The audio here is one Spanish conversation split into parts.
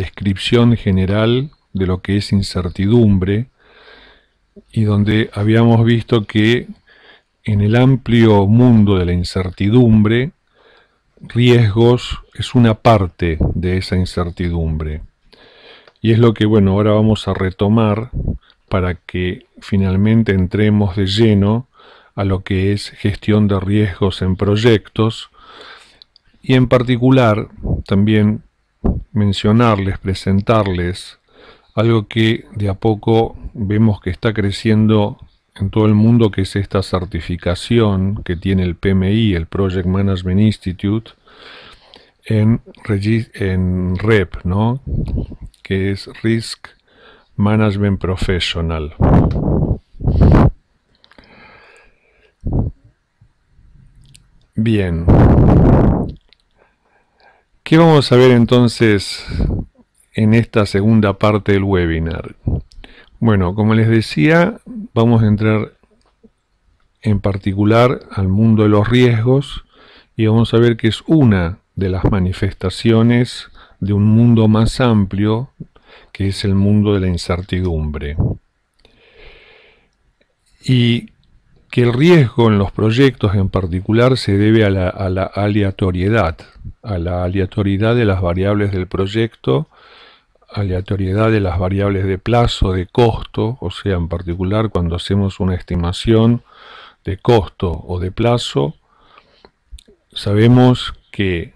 descripción general de lo que es incertidumbre y donde habíamos visto que en el amplio mundo de la incertidumbre, riesgos es una parte de esa incertidumbre. Y es lo que, bueno, ahora vamos a retomar para que finalmente entremos de lleno a lo que es gestión de riesgos en proyectos y en particular también mencionarles, presentarles algo que de a poco vemos que está creciendo en todo el mundo, que es esta certificación que tiene el PMI, el Project Management Institute, en, REP, e ¿no? que es Risk Management Professional. Bien. ¿Qué vamos a ver entonces en esta segunda parte del webinar? Bueno, como les decía, vamos a entrar en particular al mundo de los riesgos y vamos a ver que es una de las manifestaciones de un mundo más amplio que es el mundo de la incertidumbre. Y que el riesgo en los proyectos en particular se debe a la, aleatoriedad, a la aleatoriedad de las variables del proyecto, aleatoriedad de las variables de plazo, de costo, o sea, en particular cuando hacemos una estimación de costo o de plazo, sabemos que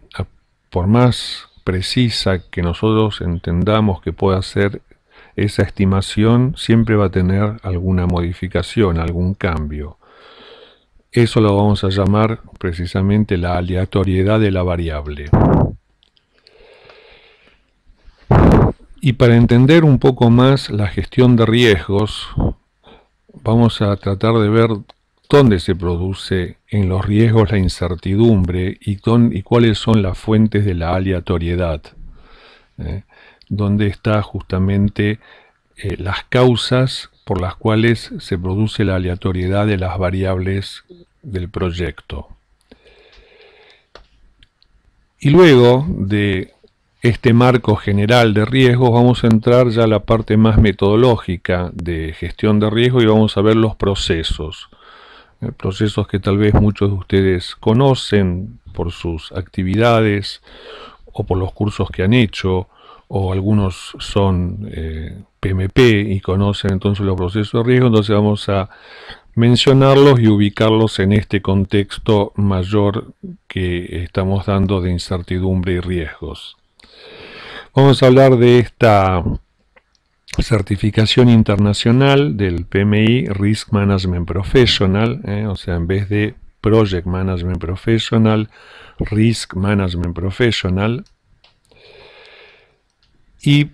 por más precisa que nosotros entendamos que pueda ser esa estimación siempre va a tener alguna modificación, algún cambio. Eso lo vamos a llamar precisamente la aleatoriedad de la variable. Y para entender un poco más la gestión de riesgos, vamos a tratar de ver dónde se produce en los riesgos la incertidumbre y, y cuáles son las fuentes de la aleatoriedad, ¿eh? dónde están justamente eh, las causas por las cuales se produce la aleatoriedad de las variables del proyecto. Y luego de este marco general de riesgos vamos a entrar ya a la parte más metodológica de gestión de riesgo y vamos a ver los procesos. Eh, procesos que tal vez muchos de ustedes conocen por sus actividades o por los cursos que han hecho o algunos son PMP eh, y conocen entonces los procesos de riesgo, entonces vamos a mencionarlos y ubicarlos en este contexto mayor que estamos dando de incertidumbre y riesgos. Vamos a hablar de esta certificación internacional del PMI Risk Management Professional, eh, o sea, en vez de Project Management Professional, Risk Management Professional, y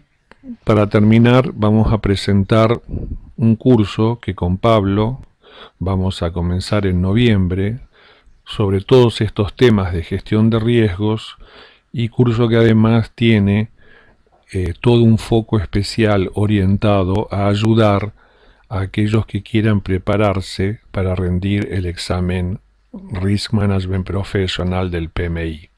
para terminar vamos a presentar un curso que con Pablo vamos a comenzar en noviembre sobre todos estos temas de gestión de riesgos y curso que además tiene eh, todo un foco especial orientado a ayudar a aquellos que quieran prepararse para rendir el examen Risk Management Professional del PMI.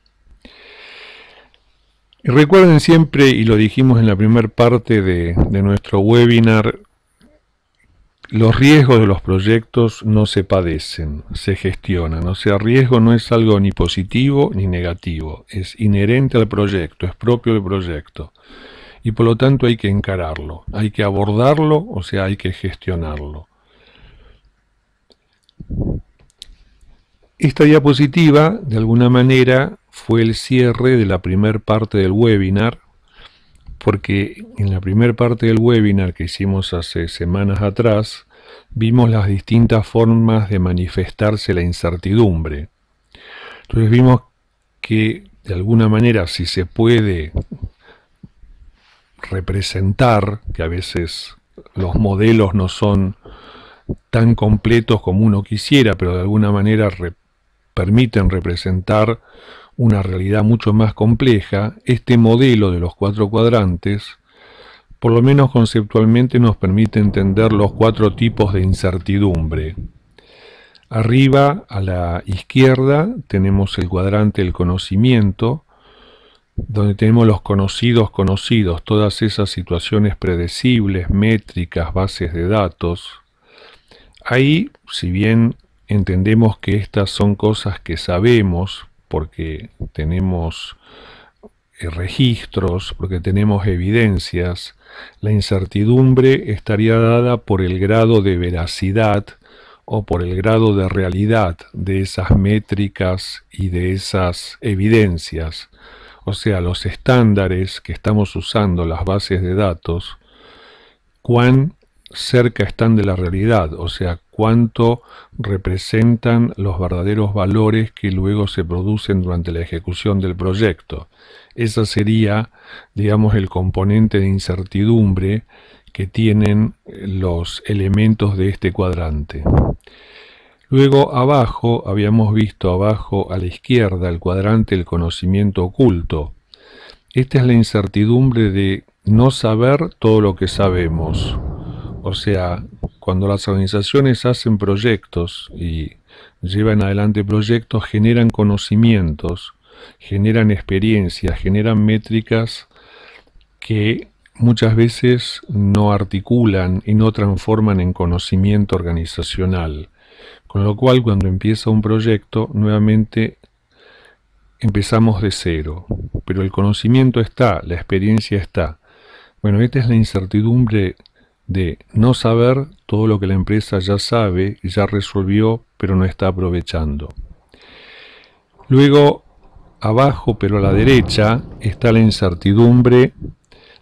Y recuerden siempre, y lo dijimos en la primera parte de, nuestro webinar, los riesgos de los proyectos no se padecen, se gestionan. O sea, riesgo no es algo ni positivo ni negativo, es inherente al proyecto, es propio del proyecto. Y por lo tanto hay que encararlo, hay que abordarlo, o sea, hay que gestionarlo. Esta diapositiva, de alguna manera, fue el cierre de la primera parte del webinar, porque en la primera parte del webinar que hicimos hace semanas atrás, vimos las distintas formas de manifestarse la incertidumbre. Entonces vimos que de alguna manera si se puede representar, que a veces los modelos no son tan completos como uno quisiera, pero de alguna manera permiten representar una realidad mucho más compleja, este modelo de los cuatro cuadrantes, por lo menos conceptualmente nos permite entender los cuatro tipos de incertidumbre. Arriba, a la izquierda, tenemos el cuadrante del conocimiento, donde tenemos los conocidos conocidos, todas esas situaciones predecibles, métricas, bases de datos. Ahí, si bien entendemos que estas son cosas que sabemos, porque tenemos eh, registros, porque tenemos evidencias, la incertidumbre estaría dada por el grado de veracidad o por el grado de realidad de esas métricas y de esas evidencias. O sea, los estándares que estamos usando, las bases de datos, cuán cerca están de la realidad, o sea, cuánto representan los verdaderos valores que luego se producen durante la ejecución del proyecto. Ese sería, digamos, el componente de incertidumbre que tienen eh, los elementos de este cuadrante. Luego abajo, habíamos visto abajo a la izquierda el cuadrante del conocimiento oculto. Esta es la incertidumbre de no saber todo lo que sabemos. O sea, cuando las organizaciones hacen proyectos y llevan adelante proyectos, generan conocimientos, generan experiencias, generan métricas que muchas veces no articulan y no transforman en conocimiento organizacional. Con lo cual, cuando empieza un proyecto, nuevamente empezamos de cero. Pero el conocimiento está, la experiencia está. Bueno, esta es la incertidumbre de no saber todo lo que la empresa ya sabe, ya resolvió, pero no está aprovechando. Luego, abajo, pero a la derecha, está la incertidumbre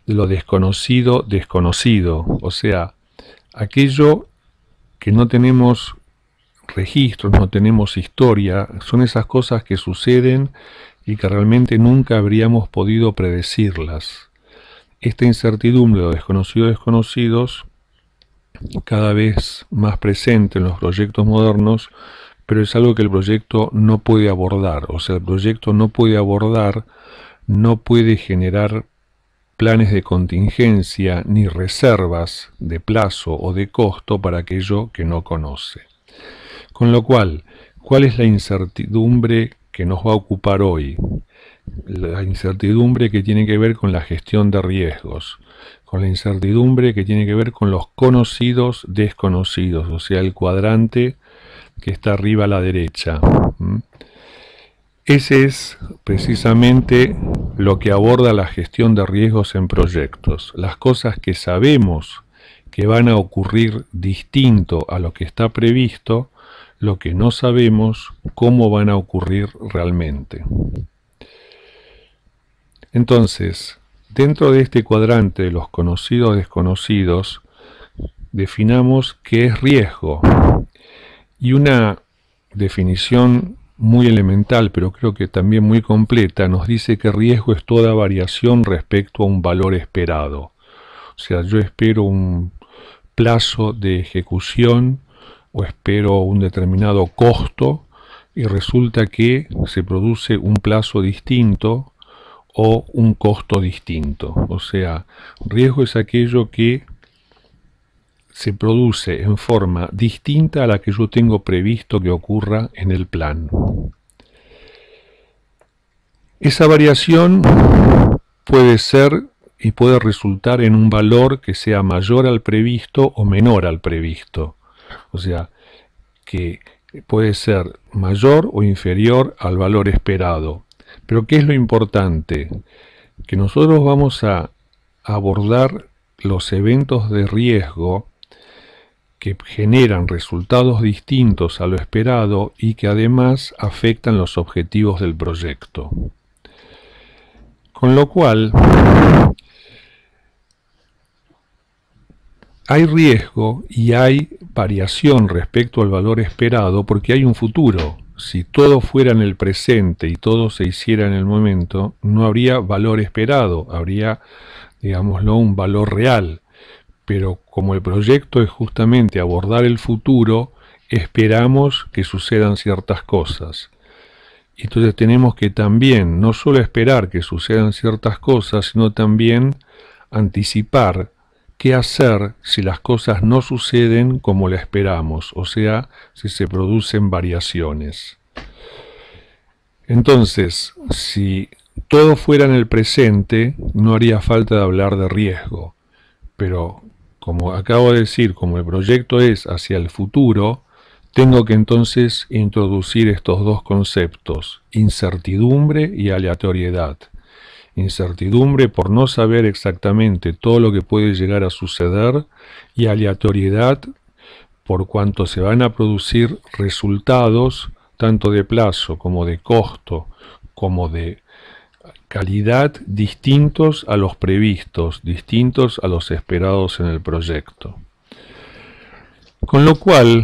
de lo desconocido, desconocido, o sea, aquello que no tenemos registros, no tenemos historia, son esas cosas que suceden y que realmente nunca habríamos podido predecirlas esta incertidumbre de desconocidos desconocidos cada vez más presente en los proyectos modernos, pero es algo que el proyecto no puede abordar. O sea, el proyecto no puede abordar, no puede generar planes de contingencia ni reservas de plazo o de costo para aquello que no conoce. Con lo cual, ¿cuál es la incertidumbre que nos va a ocupar hoy? la incertidumbre que tiene que ver con la gestión de riesgos, con la incertidumbre que tiene que ver con los conocidos desconocidos, o sea, el cuadrante que está arriba a la derecha. Ese es precisamente lo que aborda la gestión de riesgos en proyectos, las cosas que sabemos que van a ocurrir distinto a lo que está previsto, lo que no sabemos, cómo van a ocurrir realmente. Entonces, dentro de este cuadrante de los conocidos desconocidos, definamos qué es riesgo. Y una definición muy elemental, pero creo que también muy completa, nos dice que riesgo es toda variación respecto a un valor esperado. O sea, yo espero un plazo de ejecución o espero un determinado costo y resulta que se produce un plazo distinto o un costo distinto. O sea, riesgo es aquello que se produce en forma distinta a la que yo tengo previsto que ocurra en el plan. Esa variación puede ser y puede resultar en un valor que sea mayor al previsto o menor al previsto. O sea, que puede ser mayor o inferior al valor esperado. Pero ¿qué es lo importante? Que nosotros vamos a abordar los eventos de riesgo que generan resultados distintos a lo esperado y que además afectan los objetivos del proyecto. Con lo cual, hay riesgo y hay variación respecto al valor esperado porque hay un futuro si todo fuera en el presente y todo se hiciera en el momento, no habría valor esperado, habría, digámoslo, un valor real. Pero como el proyecto es justamente abordar el futuro, esperamos que sucedan ciertas cosas. Entonces tenemos que también no solo esperar que sucedan ciertas cosas, sino también anticipar qué hacer si las cosas no suceden como la esperamos, o sea, si se producen variaciones. Entonces, si todo fuera en el presente, no haría falta hablar de riesgo. Pero, como acabo de decir, como el proyecto es hacia el futuro, tengo que entonces introducir estos dos conceptos, incertidumbre y aleatoriedad incertidumbre por no saber exactamente todo lo que puede llegar a suceder y aleatoriedad por cuanto se van a producir resultados tanto de plazo como de costo como de calidad distintos a los previstos, distintos a los esperados en el proyecto. Con lo cual,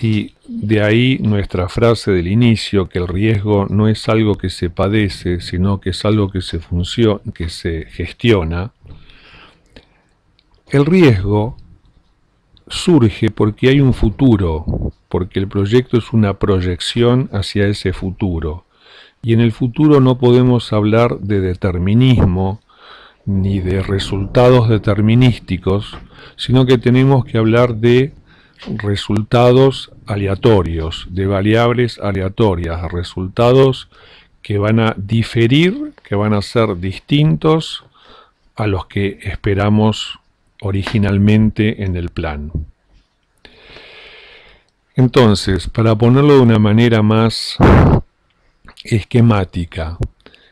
y de ahí nuestra frase del inicio, que el riesgo no es algo que se padece, sino que es algo que se, que se gestiona, el riesgo surge porque hay un futuro, porque el proyecto es una proyección hacia ese futuro. Y en el futuro no podemos hablar de determinismo ni de resultados determinísticos, sino que tenemos que hablar de resultados aleatorios, de variables aleatorias, resultados que van a diferir, que van a ser distintos a los que esperamos originalmente en el plan. Entonces, para ponerlo de una manera más esquemática,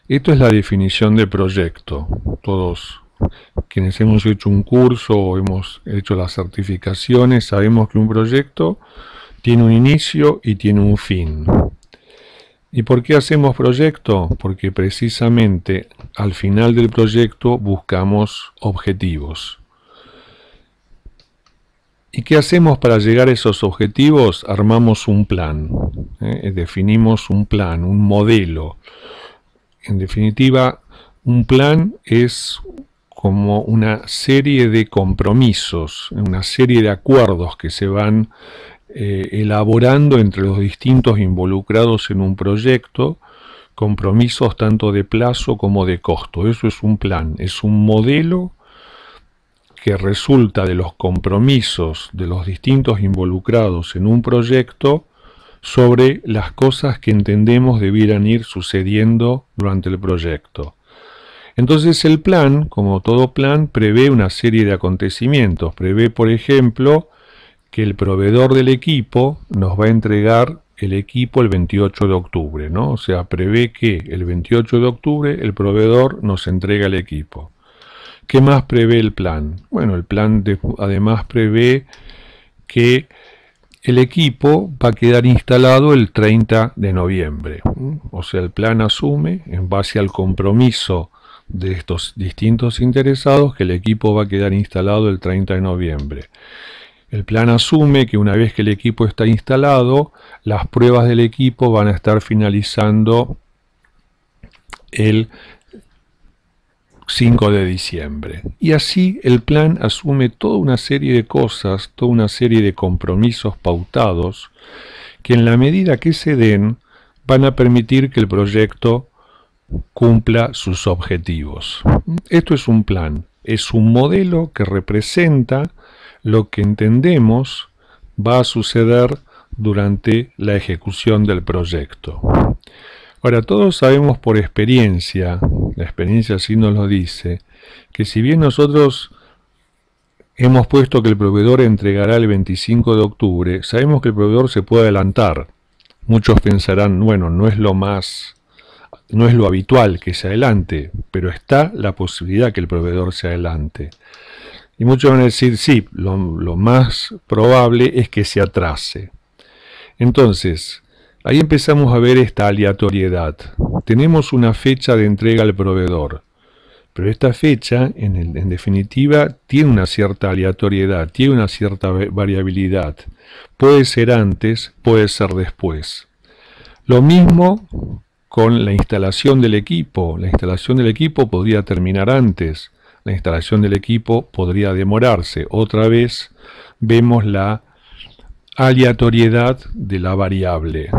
esto es la definición de proyecto. Todos quienes hemos hecho un curso o hemos hecho las certificaciones, sabemos que un proyecto tiene un inicio y tiene un fin. ¿Y por qué hacemos proyecto? Porque precisamente al final del proyecto buscamos objetivos. ¿Y qué hacemos para llegar a esos objetivos? Armamos un plan, ¿eh? definimos un plan, un modelo. En definitiva, un plan es como una serie de compromisos, una serie de acuerdos que se van eh, elaborando entre los distintos involucrados en un proyecto, compromisos tanto de plazo como de costo. Eso es un plan, es un modelo que resulta de los compromisos de los distintos involucrados en un proyecto sobre las cosas que entendemos debieran ir sucediendo durante el proyecto. Entonces el plan, como todo plan, prevé una serie de acontecimientos. Prevé, por ejemplo, que el proveedor del equipo nos va a entregar el equipo el 28 de octubre, ¿no? O sea, prevé que el 28 de octubre el proveedor nos entrega el equipo. ¿Qué más prevé el plan? Bueno, el plan además prevé que el equipo va a quedar instalado el 30 de noviembre. O sea, el plan asume, en base al compromiso de estos distintos interesados que el equipo va a quedar instalado el 30 de noviembre. El plan asume que una vez que el equipo está instalado, las pruebas del equipo van a estar finalizando el 5 de diciembre. Y así el plan asume toda una serie de cosas, toda una serie de compromisos pautados, que en la medida que se den van a permitir que el proyecto cumpla sus objetivos. Esto es un plan, es un modelo que representa lo que entendemos va a suceder durante la ejecución del proyecto. Ahora, todos sabemos por experiencia, la experiencia sí nos lo dice, que si bien nosotros hemos puesto que el proveedor entregará el 25 de octubre, sabemos que el proveedor se puede adelantar. Muchos pensarán, bueno, no es lo más no es lo habitual que se adelante, pero está la posibilidad que el proveedor se adelante. Y muchos van a decir, sí, lo, más probable es que se atrase. Entonces, ahí empezamos a ver esta aleatoriedad. Tenemos una fecha de entrega al proveedor, pero esta fecha, en, en, definitiva, tiene una cierta aleatoriedad, tiene una cierta variabilidad. Puede ser antes, puede ser después. Lo mismo con la instalación del equipo. La instalación del equipo podría terminar antes, la instalación del equipo podría demorarse. Otra vez vemos la aleatoriedad de la variable.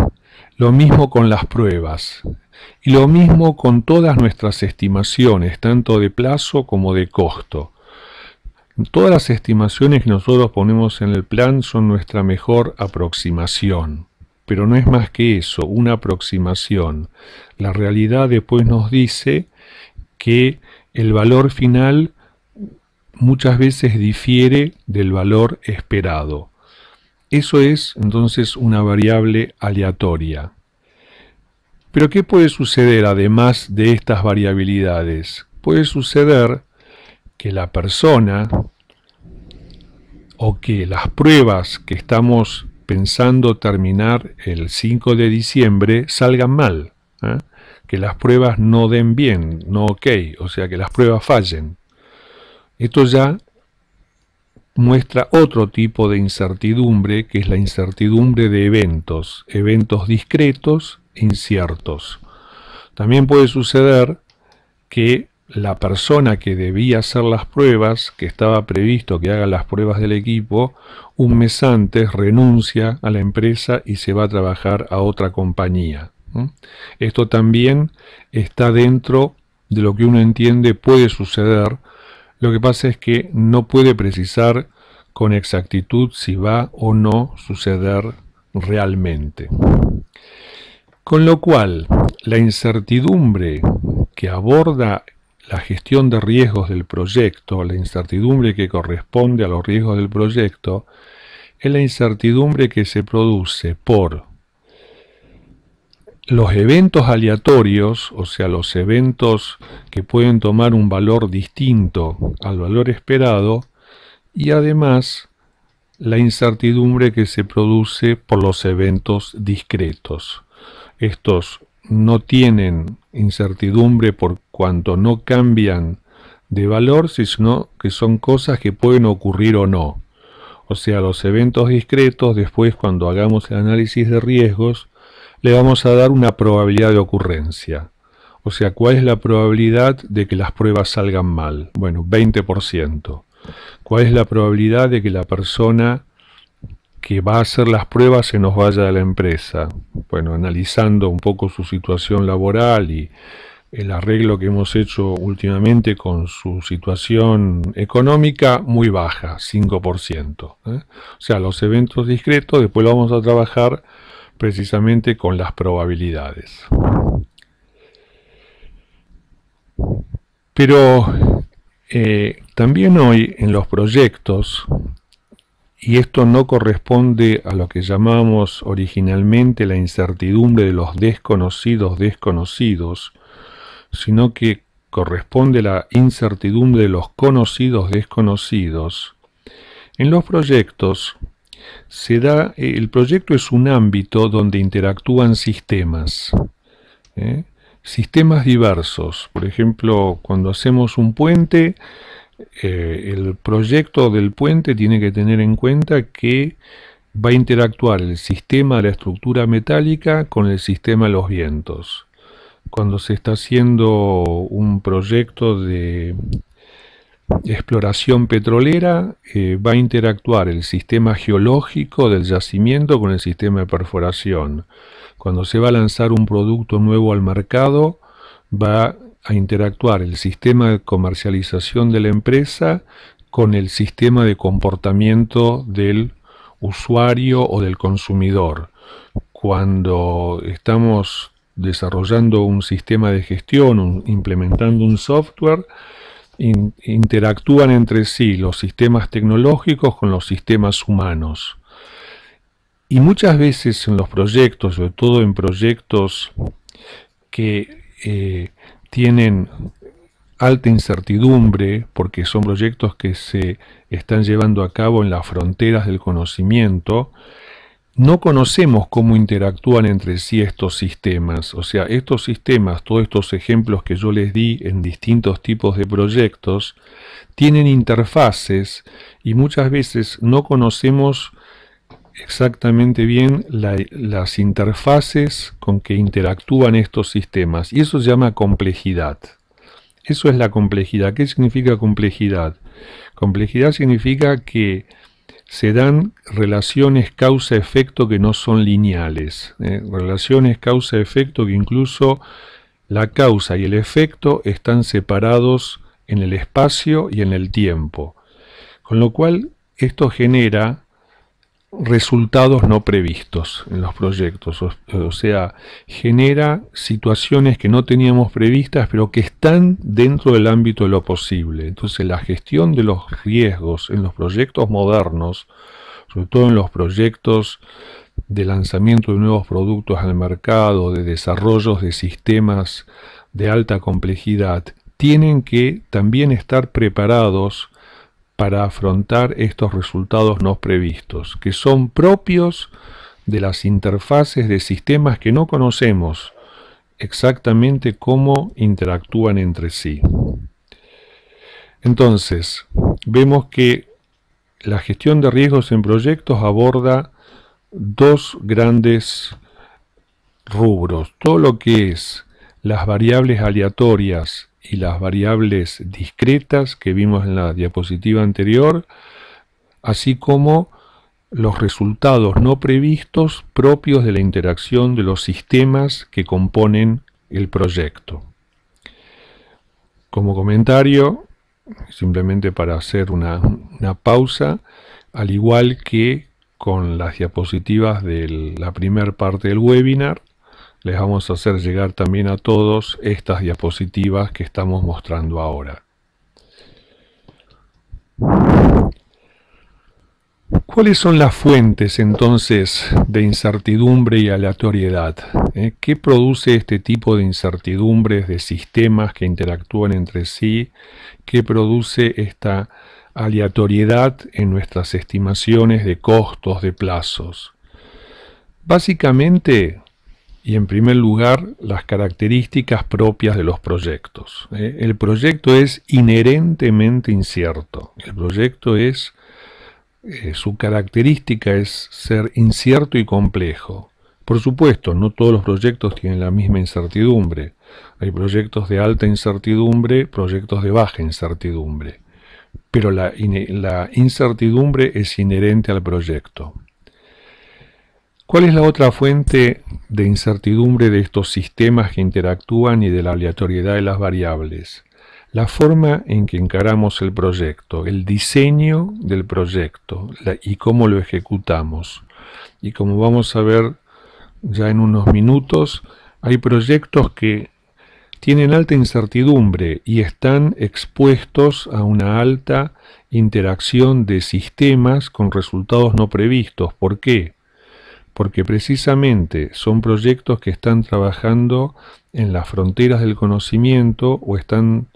Lo mismo con las pruebas. Y lo mismo con todas nuestras estimaciones, tanto de plazo como de costo. Todas las estimaciones que nosotros ponemos en el plan son nuestra mejor aproximación pero no es más que eso, una aproximación. La realidad después nos dice que el valor final muchas veces difiere del valor esperado. Eso es entonces una variable aleatoria. Pero ¿qué puede suceder además de estas variabilidades? Puede suceder que la persona o que las pruebas que estamos pensando terminar el 5 de diciembre salgan mal, ¿ah? que las pruebas no den bien, no ok, o sea, que las pruebas fallen. Esto ya muestra otro tipo de incertidumbre, que es la incertidumbre de eventos, eventos discretos, inciertos. También puede suceder que la persona que debía hacer las pruebas, que estaba previsto que haga las pruebas del equipo, un mes antes renuncia a la empresa y se va a trabajar a otra compañía. Esto también está dentro de lo que uno entiende puede suceder. Lo que pasa es que no puede precisar con exactitud si va o no suceder realmente. Con lo cual, la incertidumbre que aborda la gestión de riesgos del proyecto, la incertidumbre que corresponde a los riesgos del proyecto, es la incertidumbre que se produce por los eventos aleatorios, o sea, los eventos que pueden tomar un valor distinto al valor esperado, y además la incertidumbre que se produce por los eventos discretos. Estos no tienen incertidumbre por cuanto no cambian de valor, sino que son cosas que pueden ocurrir o no. O sea, los eventos discretos, después cuando hagamos el análisis de riesgos, le vamos a dar una probabilidad de ocurrencia. O sea, ¿cuál es la probabilidad de que las pruebas salgan mal? Bueno, 20%. ¿Cuál es la probabilidad de que la persona que va a hacer las pruebas se nos vaya de la empresa? Bueno, analizando un poco su situación laboral y, el arreglo que hemos hecho últimamente con su situación económica muy baja, 5%. ¿eh? O sea, los eventos discretos después lo vamos a trabajar precisamente con las probabilidades. Pero eh, también hoy en los proyectos, y esto no corresponde a lo que llamamos originalmente la incertidumbre de los desconocidos desconocidos, sino que corresponde la incertidumbre de los conocidos desconocidos. En los proyectos, se da, eh, el proyecto es un ámbito donde interactúan sistemas, ¿eh? sistemas diversos. Por ejemplo, cuando hacemos un puente, eh, el proyecto del puente tiene que tener en cuenta que va a interactuar el sistema de la estructura metálica con el sistema de los vientos cuando se está haciendo un proyecto de exploración petrolera, eh, va a interactuar el sistema geológico del yacimiento con el sistema de perforación. Cuando se va a lanzar un producto nuevo al mercado, va a interactuar el sistema de comercialización de la empresa con el sistema de comportamiento del usuario o del consumidor. Cuando estamos desarrollando un sistema de gestión, implementando un software, interactúan entre sí los sistemas tecnológicos con los sistemas humanos. Y muchas veces en los proyectos, sobre todo en proyectos que eh, tienen alta incertidumbre, porque son proyectos que se están llevando a cabo en las fronteras del conocimiento, no conocemos cómo interactúan entre sí estos sistemas. O sea, estos sistemas, todos estos ejemplos que yo les di en distintos tipos de proyectos, tienen interfaces y muchas veces no conocemos exactamente bien las interfaces con que interactúan estos sistemas. Y eso se llama complejidad. Eso es la complejidad. ¿Qué significa complejidad? Complejidad significa que se dan relaciones causa-efecto que no son lineales, ¿eh? relaciones causa-efecto que incluso la causa y el efecto están separados en el espacio y en el tiempo, con lo cual esto genera resultados no previstos en los proyectos, o, sea, genera situaciones que no teníamos previstas, pero que están dentro del ámbito de lo posible. Entonces, la gestión de los riesgos en los proyectos modernos, sobre todo en los proyectos de lanzamiento de nuevos productos al mercado, de desarrollos de sistemas de alta complejidad, tienen que también estar preparados para afrontar estos resultados no previstos, que son propios de las interfaces de sistemas que no conocemos exactamente cómo interactúan entre sí. Entonces, vemos que la gestión de riesgos en proyectos aborda dos grandes rubros. Todo lo que es las variables aleatorias y las variables discretas que vimos en la diapositiva anterior, así como los resultados no previstos propios de la interacción de los sistemas que componen el proyecto. Como comentario, simplemente para hacer una, pausa, al igual que con las diapositivas de la primera parte del webinar, les vamos a hacer llegar también a todos estas diapositivas que estamos mostrando ahora. ¿Cuáles son las fuentes entonces de incertidumbre y aleatoriedad? ¿Eh? ¿Qué produce este tipo de incertidumbres de sistemas que interactúan entre sí? ¿Qué produce esta aleatoriedad en nuestras estimaciones de costos, de plazos? Básicamente y en primer lugar las características propias de los proyectos. ¿eh? El proyecto es inherentemente incierto. El proyecto es, eh, su característica es ser incierto y complejo. Por supuesto, no todos los proyectos tienen la misma incertidumbre. Hay proyectos de alta incertidumbre, proyectos de baja incertidumbre. Pero la incertidumbre es inherente al proyecto. ¿Cuál es la otra fuente de incertidumbre de estos sistemas que interactúan y de la aleatoriedad de las variables? La forma en que encaramos el proyecto, el diseño del proyecto y cómo lo ejecutamos. Y como vamos a ver ya en unos minutos, hay proyectos que tienen alta incertidumbre y están expuestos a una alta interacción de sistemas con resultados no previstos. ¿Por qué? porque precisamente son proyectos que están trabajando en las fronteras del conocimiento o están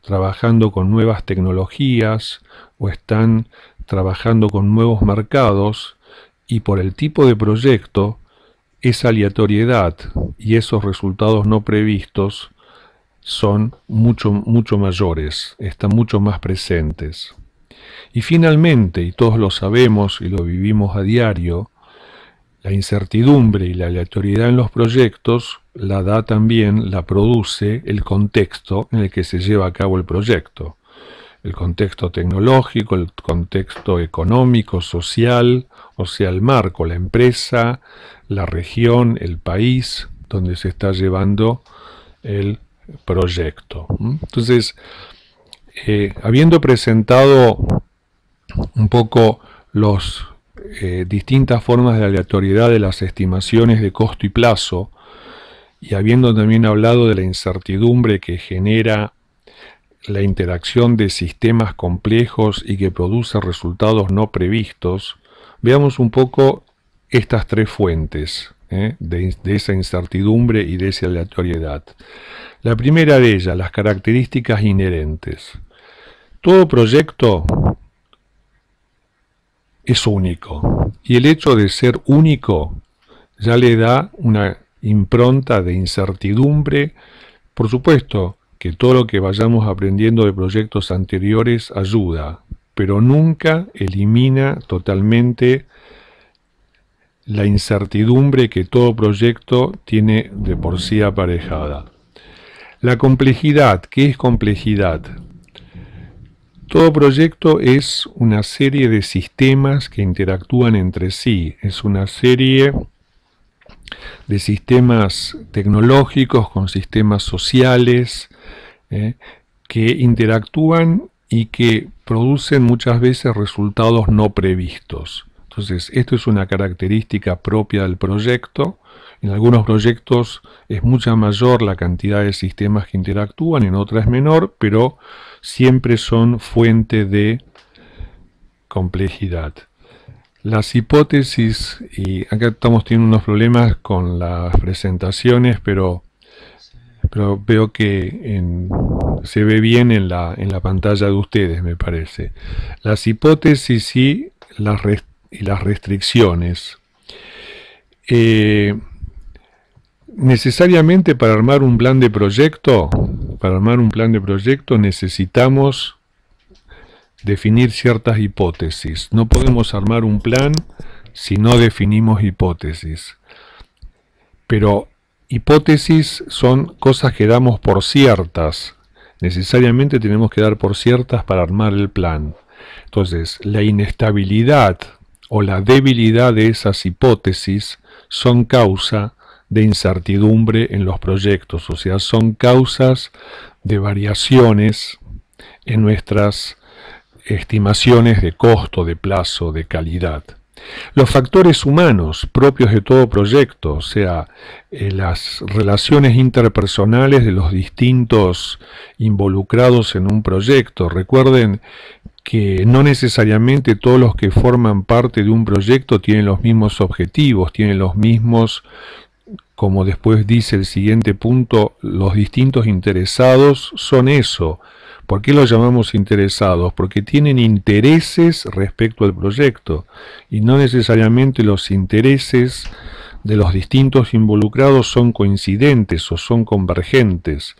trabajando con nuevas tecnologías o están trabajando con nuevos mercados y por el tipo de proyecto, esa aleatoriedad y esos resultados no previstos son mucho, mucho mayores, están mucho más presentes. Y finalmente, y todos lo sabemos y lo vivimos a diario, la incertidumbre y la aleatoriedad en los proyectos la da también, la produce el contexto en el que se lleva a cabo el proyecto. El contexto tecnológico, el contexto económico, social, o sea, el marco, la empresa, la región, el país donde se está llevando el proyecto. Entonces, eh, habiendo presentado un poco los eh, distintas formas de aleatoriedad de las estimaciones de costo y plazo, y habiendo también hablado de la incertidumbre que genera la interacción de sistemas complejos y que produce resultados no previstos, veamos un poco estas tres fuentes ¿eh? de esa incertidumbre y de esa aleatoriedad. La primera de ellas, las características inherentes. Todo proyecto es único. Y el hecho de ser único ya le da una impronta de incertidumbre. Por supuesto que todo lo que vayamos aprendiendo de proyectos anteriores ayuda, pero nunca elimina totalmente la incertidumbre que todo proyecto tiene de por sí aparejada. La complejidad, ¿qué es complejidad? Todo proyecto es una serie de sistemas que interactúan entre sí, es una serie de sistemas tecnológicos con sistemas sociales eh, que interactúan y que producen muchas veces resultados no previstos. Entonces, esto es una característica propia del proyecto. En algunos proyectos es mucha mayor la cantidad de sistemas que interactúan, en otras menor, pero siempre son fuente de complejidad. Las hipótesis, y acá estamos teniendo unos problemas con las presentaciones, pero, pero veo que se ve bien en la, en la pantalla de ustedes, me parece. Las hipótesis y las, restricciones. Eh, necesariamente para armar un plan de proyecto, para armar un plan de proyecto necesitamos definir ciertas hipótesis. No podemos armar un plan si no definimos hipótesis. Pero hipótesis son cosas que damos por ciertas. Necesariamente tenemos que dar por ciertas para armar el plan. Entonces, la inestabilidad o la debilidad de esas hipótesis son causa de incertidumbre en los proyectos, o sea, son causas de variaciones en nuestras estimaciones de costo, de plazo, de calidad. Los factores humanos propios de todo proyecto, o sea, eh, las relaciones interpersonales de los distintos involucrados en un proyecto. Recuerden que no necesariamente todos los que forman parte de un proyecto tienen los mismos objetivos, tienen los mismos como después dice el siguiente punto, los distintos interesados son eso. ¿Por qué los llamamos interesados? Porque tienen intereses respecto al proyecto y no necesariamente los intereses de los distintos involucrados son coincidentes o son convergentes.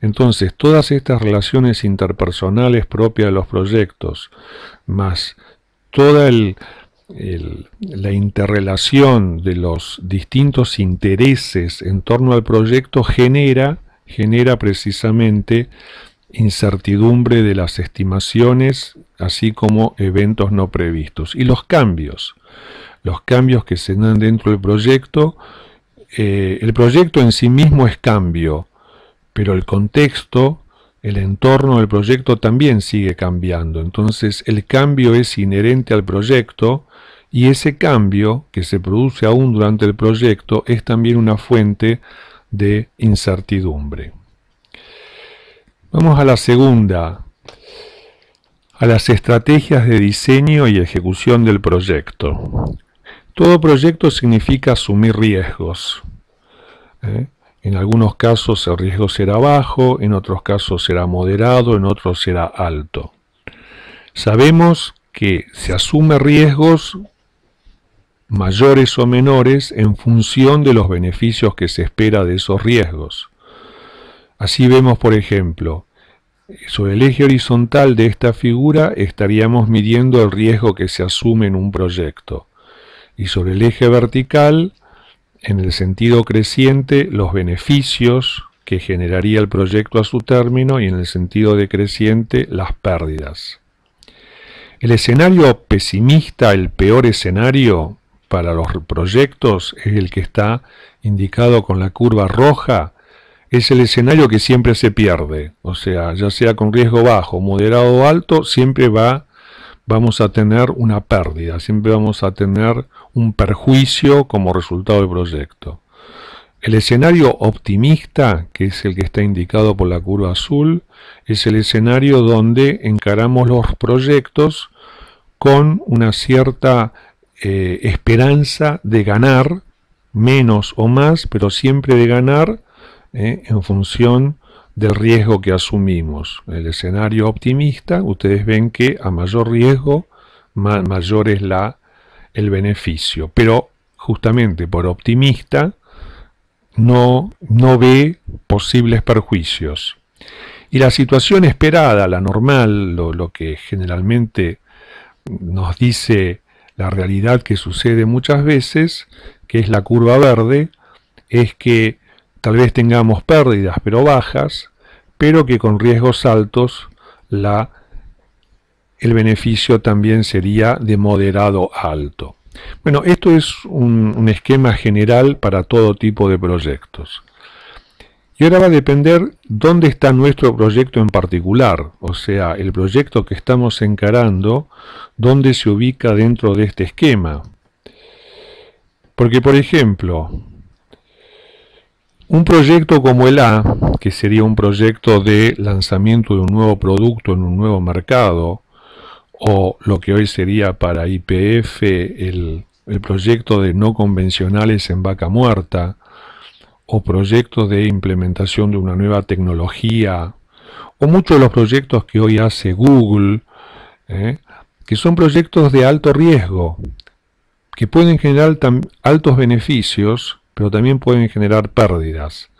Entonces, todas estas relaciones interpersonales propias de los proyectos, más toda el, la interrelación de los distintos intereses en torno al proyecto genera, genera precisamente incertidumbre de las estimaciones, así como eventos no previstos. Y los cambios, los cambios que se dan dentro del proyecto, eh, el proyecto en sí mismo es cambio, pero el contexto, el entorno del proyecto también sigue cambiando. Entonces el cambio es inherente al proyecto y ese cambio que se produce aún durante el proyecto es también una fuente de incertidumbre. Vamos a la segunda, a las estrategias de diseño y ejecución del proyecto. Todo proyecto significa asumir riesgos. ¿eh? En algunos casos el riesgo será bajo, en otros casos será moderado, en otros será alto. Sabemos que se asume riesgos mayores o menores en función de los beneficios que se espera de esos riesgos. Así vemos, por ejemplo, sobre el eje horizontal de esta figura estaríamos midiendo el riesgo que se asume en un proyecto y sobre el eje vertical, en el sentido creciente, los beneficios que generaría el proyecto a su término y en el sentido decreciente las pérdidas. El escenario pesimista, el peor escenario, para los proyectos es el que está indicado con la curva roja, es el escenario que siempre se pierde. O sea, ya sea con riesgo bajo, moderado o alto, siempre va, vamos a tener una pérdida, siempre vamos a tener un perjuicio como resultado del proyecto. El escenario optimista, que es el que está indicado por la curva azul, es el escenario donde encaramos los proyectos con una cierta eh, esperanza de ganar, menos o más, pero siempre de ganar eh, en función del riesgo que asumimos. El escenario optimista, ustedes ven que a mayor riesgo, mayor es la, el beneficio. Pero justamente por optimista, no, no ve posibles perjuicios. Y la situación esperada, la normal, lo, lo que generalmente nos dice la realidad que sucede muchas veces, que es la curva verde, es que tal vez tengamos pérdidas pero bajas, pero que con riesgos altos la, el beneficio también sería de moderado a alto. Bueno, esto es un esquema general para todo tipo de proyectos. Y ahora va a depender dónde está nuestro proyecto en particular, o sea, el proyecto que estamos encarando, dónde se ubica dentro de este esquema. Porque, por ejemplo, un proyecto como el A, que sería un proyecto de lanzamiento de un nuevo producto en un nuevo mercado, o lo que hoy sería para IPF el, el proyecto de no convencionales en vaca muerta, o proyectos de implementación de una nueva tecnología, o muchos de los proyectos que hoy hace Google, ¿eh? que son proyectos de alto riesgo, que pueden generar altos beneficios, pero también pueden generar pérdidas.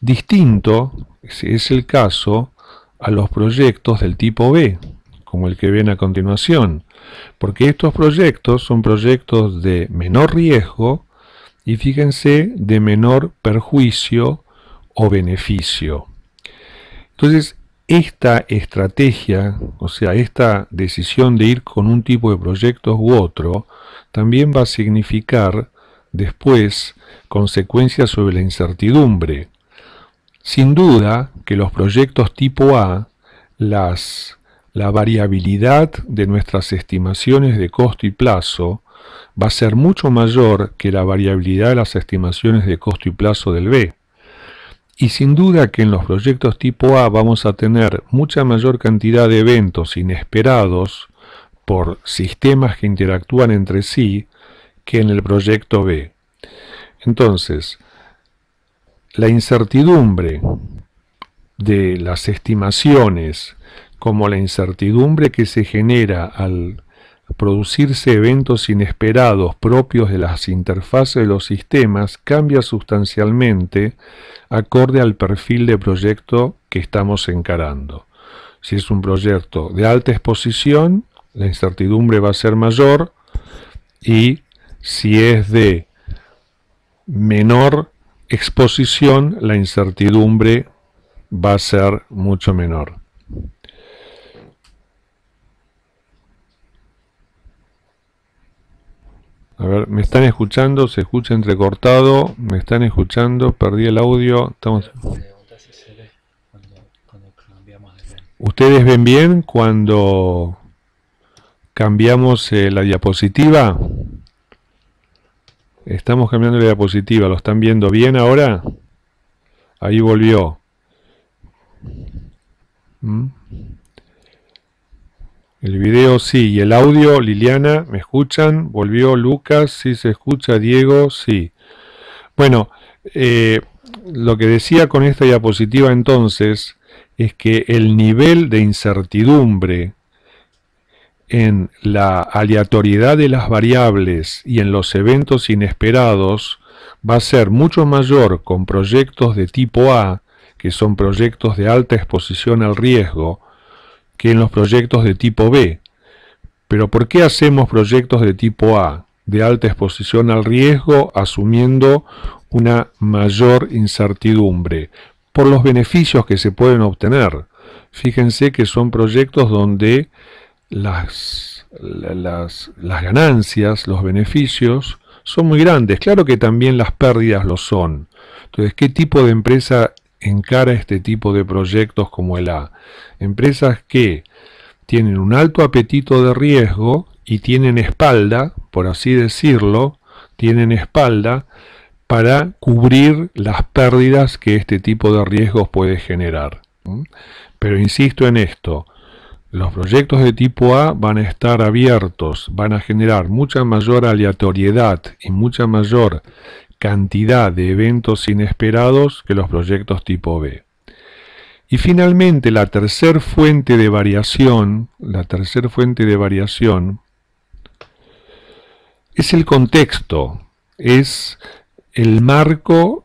Distinto es el caso a los proyectos del tipo B, como el que ven a continuación, porque estos proyectos son proyectos de menor riesgo, y fíjense de menor perjuicio o beneficio. Entonces, esta estrategia, o sea, esta decisión de ir con un tipo de proyectos u otro, también va a significar después consecuencias sobre la incertidumbre. Sin duda que los proyectos tipo A, las, la variabilidad de nuestras estimaciones de costo y plazo va a ser mucho mayor que la variabilidad de las estimaciones de costo y plazo del B. Y sin duda que en los proyectos tipo A vamos a tener mucha mayor cantidad de eventos inesperados por sistemas que interactúan entre sí que en el proyecto B. Entonces, la incertidumbre de las estimaciones como la incertidumbre que se genera al producirse eventos inesperados propios de las interfaces de los sistemas cambia sustancialmente acorde al perfil de proyecto que estamos encarando. Si es un proyecto de alta exposición, la incertidumbre va a ser mayor y si es de menor exposición, la incertidumbre va a ser mucho menor. A ver, ¿me están escuchando? ¿Se escucha entrecortado? ¿Me están escuchando? ¿Perdí el audio? Estamos... ¿Ustedes ven bien cuando cambiamos eh, la diapositiva? Estamos cambiando la diapositiva, ¿lo están viendo bien ahora? Ahí volvió. ¿Mm? El video sí. Y el audio, Liliana, ¿me escuchan? Volvió Lucas, sí se escucha, Diego, sí. Bueno, eh, lo que decía con esta diapositiva entonces es que el nivel de incertidumbre en la aleatoriedad de las variables y en los eventos inesperados va a ser mucho mayor con proyectos de tipo A, que son proyectos de alta exposición al riesgo, que en los proyectos de tipo B. Pero ¿por qué hacemos proyectos de tipo A, de alta exposición al riesgo, asumiendo una mayor incertidumbre? Por los beneficios que se pueden obtener. Fíjense que son proyectos donde las, ganancias, los beneficios, son muy grandes. Claro que también las pérdidas lo son. Entonces, ¿qué tipo de empresa encara este tipo de proyectos como el A. Empresas que tienen un alto apetito de riesgo y tienen espalda, por así decirlo, tienen espalda para cubrir las pérdidas que este tipo de riesgos puede generar. ¿Mm? Pero insisto en esto, los proyectos de tipo A van a estar abiertos, van a generar mucha mayor aleatoriedad y mucha mayor cantidad de eventos inesperados que los proyectos tipo B. Y finalmente, la tercer fuente de variación, la tercer fuente de variación es el contexto, es el marco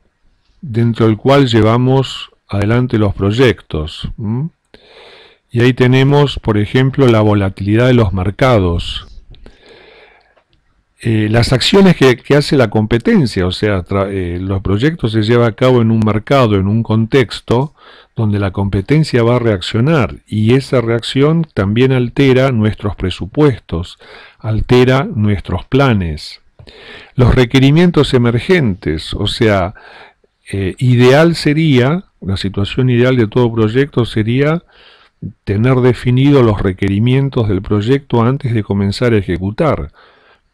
dentro del cual llevamos adelante los proyectos. Y ahí tenemos, por ejemplo, la volatilidad de los mercados, eh, las acciones que, hace la competencia, o sea, eh, los proyectos se llevan a cabo en un mercado, en un contexto donde la competencia va a reaccionar y esa reacción también altera nuestros presupuestos, altera nuestros planes. Los requerimientos emergentes, o sea, eh, ideal sería, la situación ideal de todo proyecto sería tener definidos los requerimientos del proyecto antes de comenzar a ejecutar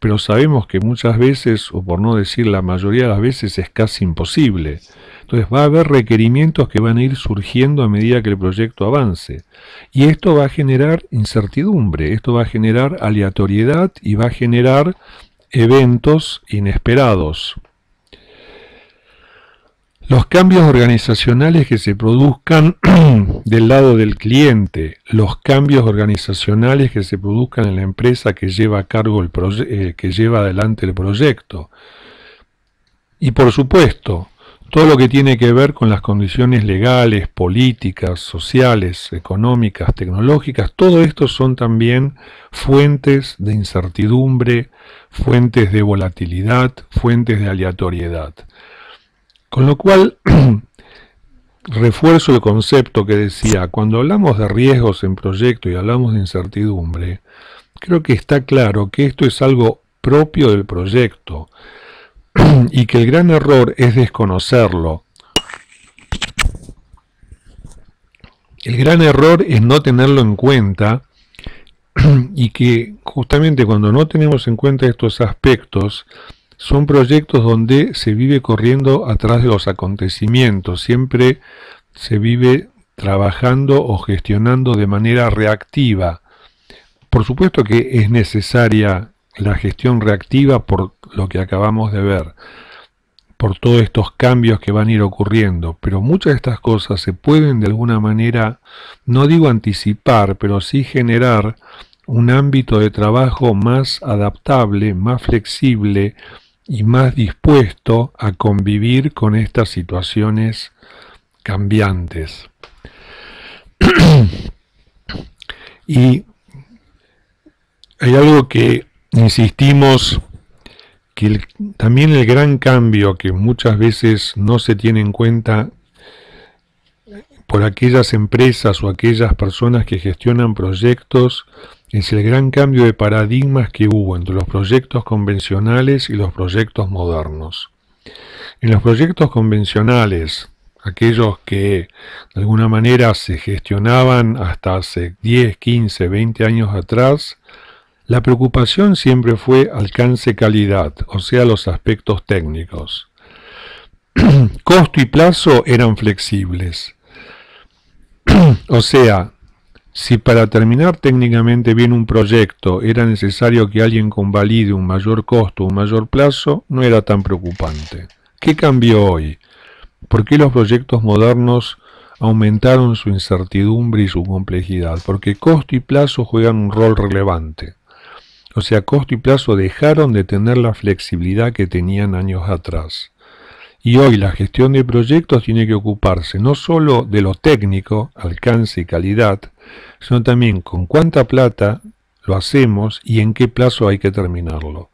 pero sabemos que muchas veces, o por no decir la mayoría de las veces, es casi imposible. Entonces va a haber requerimientos que van a ir surgiendo a medida que el proyecto avance. Y esto va a generar incertidumbre, esto va a generar aleatoriedad y va a generar eventos inesperados. Los cambios organizacionales que se produzcan del lado del cliente, los cambios organizacionales que se produzcan en la empresa que lleva a cargo el eh, que lleva adelante el proyecto. Y por supuesto, todo lo que tiene que ver con las condiciones legales, políticas, sociales, económicas, tecnológicas, todo esto son también fuentes de incertidumbre, fuentes de volatilidad, fuentes de aleatoriedad. Con lo cual, refuerzo el concepto que decía, cuando hablamos de riesgos en proyecto y hablamos de incertidumbre, creo que está claro que esto es algo propio del proyecto y que el gran error es desconocerlo. El gran error es no tenerlo en cuenta y que justamente cuando no tenemos en cuenta estos aspectos, son proyectos donde se vive corriendo atrás de los acontecimientos, siempre se vive trabajando o gestionando de manera reactiva. Por supuesto que es necesaria la gestión reactiva por lo que acabamos de ver, por todos estos cambios que van a ir ocurriendo, pero muchas de estas cosas se pueden de alguna manera, no digo anticipar, pero sí generar un ámbito de trabajo más adaptable, más flexible, y más dispuesto a convivir con estas situaciones cambiantes. y hay algo que insistimos, que también el gran cambio que muchas veces no se tiene en cuenta por aquellas empresas o aquellas personas que gestionan proyectos es el gran cambio de paradigmas que hubo entre los proyectos convencionales y los proyectos modernos. En los proyectos convencionales, aquellos que de alguna manera se gestionaban hasta hace 10, 15, 20 años atrás, la preocupación siempre fue alcance-calidad, o sea, los aspectos técnicos. Costo y plazo eran flexibles. o sea, si para terminar técnicamente bien un proyecto era necesario que alguien convalide un mayor costo o un mayor plazo, no era tan preocupante. ¿Qué cambió hoy? ¿Por qué los proyectos modernos aumentaron su incertidumbre y su complejidad? Porque costo y plazo juegan un rol relevante. O sea, costo y plazo dejaron de tener la flexibilidad que tenían años atrás. Y hoy la gestión de proyectos tiene que ocuparse no solo de lo técnico, alcance y calidad, sino también con cuánta plata lo hacemos y en qué plazo hay que terminarlo.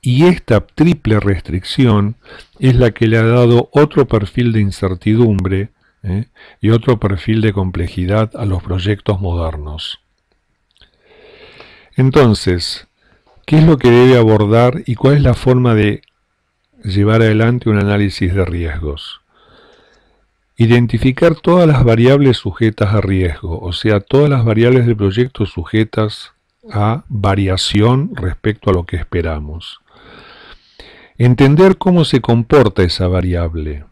Y esta triple restricción es la que le ha dado otro perfil de incertidumbre ¿eh? y otro perfil de complejidad a los proyectos modernos. Entonces, ¿qué es lo que debe abordar y cuál es la forma de llevar adelante un análisis de riesgos? Identificar todas las variables sujetas a riesgo, o sea, todas las variables del proyecto sujetas a variación respecto a lo que esperamos. Entender cómo se comporta esa variable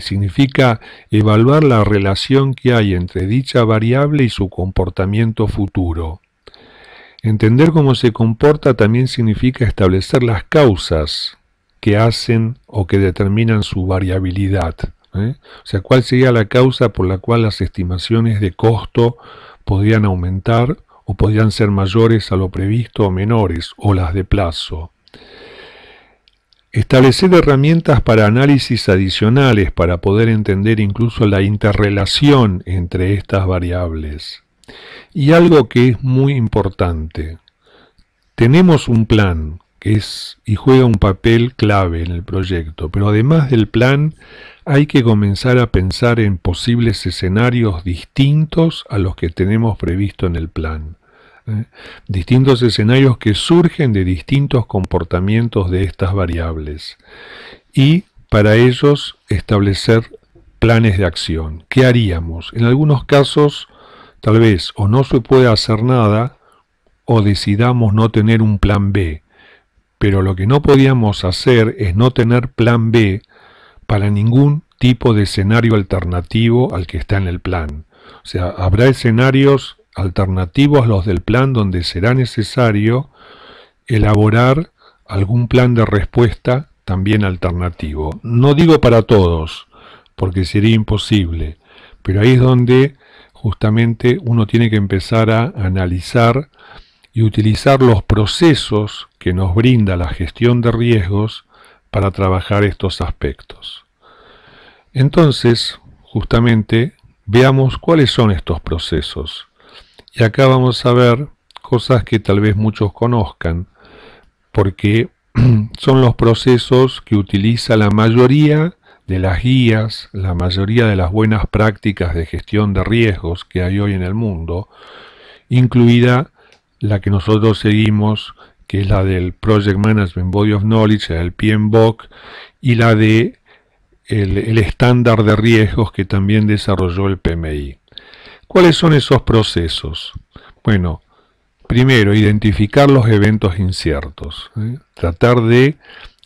significa evaluar la relación que hay entre dicha variable y su comportamiento futuro. Entender cómo se comporta también significa establecer las causas que hacen o que determinan su variabilidad. ¿eh? O sea, ¿cuál sería la causa por la cual las estimaciones de costo podrían aumentar o podrían ser mayores a lo previsto o menores, o las de plazo? Establecer herramientas para análisis adicionales para poder entender incluso la interrelación entre estas variables. Y algo que es muy importante, tenemos un plan que es y juega un papel clave en el proyecto, pero además del plan hay que comenzar a pensar en posibles escenarios distintos a los que tenemos previsto en el plan. ¿eh? Distintos escenarios que surgen de distintos comportamientos de estas variables. Y para ellos establecer planes de acción. ¿Qué haríamos? En algunos casos, tal vez o no se puede hacer nada o decidamos no tener un plan B. Pero lo que no podíamos hacer es no tener plan B para ningún tipo de escenario alternativo al que está en el plan. O sea, habrá escenarios alternativos a los del plan donde será necesario elaborar algún plan de respuesta también alternativo. No digo para todos, porque sería imposible, pero ahí es donde justamente uno tiene que empezar a analizar y utilizar los procesos que nos brinda la gestión de riesgos para trabajar estos aspectos. Entonces, justamente, veamos cuáles son estos procesos. Y acá vamos a ver cosas que tal vez muchos conozcan, porque son los procesos que utiliza la mayoría de las guías, la mayoría de las buenas prácticas de gestión de riesgos que hay hoy en el mundo, incluida la que nosotros seguimos que es la del Project Management Body of Knowledge, el PMBOK, y la de el, estándar de riesgos que también desarrolló el PMI. ¿Cuáles son esos procesos? Bueno, primero, identificar los eventos inciertos, ¿eh? tratar de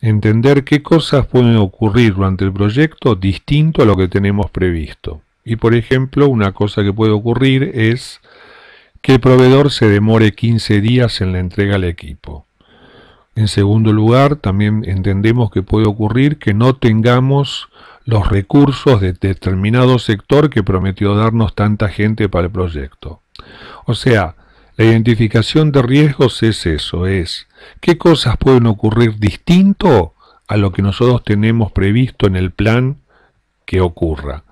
entender qué cosas pueden ocurrir durante el proyecto distinto a lo que tenemos previsto. Y por ejemplo, una cosa que puede ocurrir es que el proveedor se demore 15 días en la entrega al equipo. En segundo lugar, también entendemos que puede ocurrir que no tengamos los recursos de determinado sector que prometió darnos tanta gente para el proyecto. O sea, la identificación de riesgos es eso, es qué cosas pueden ocurrir distinto a lo que nosotros tenemos previsto en el plan que ocurra.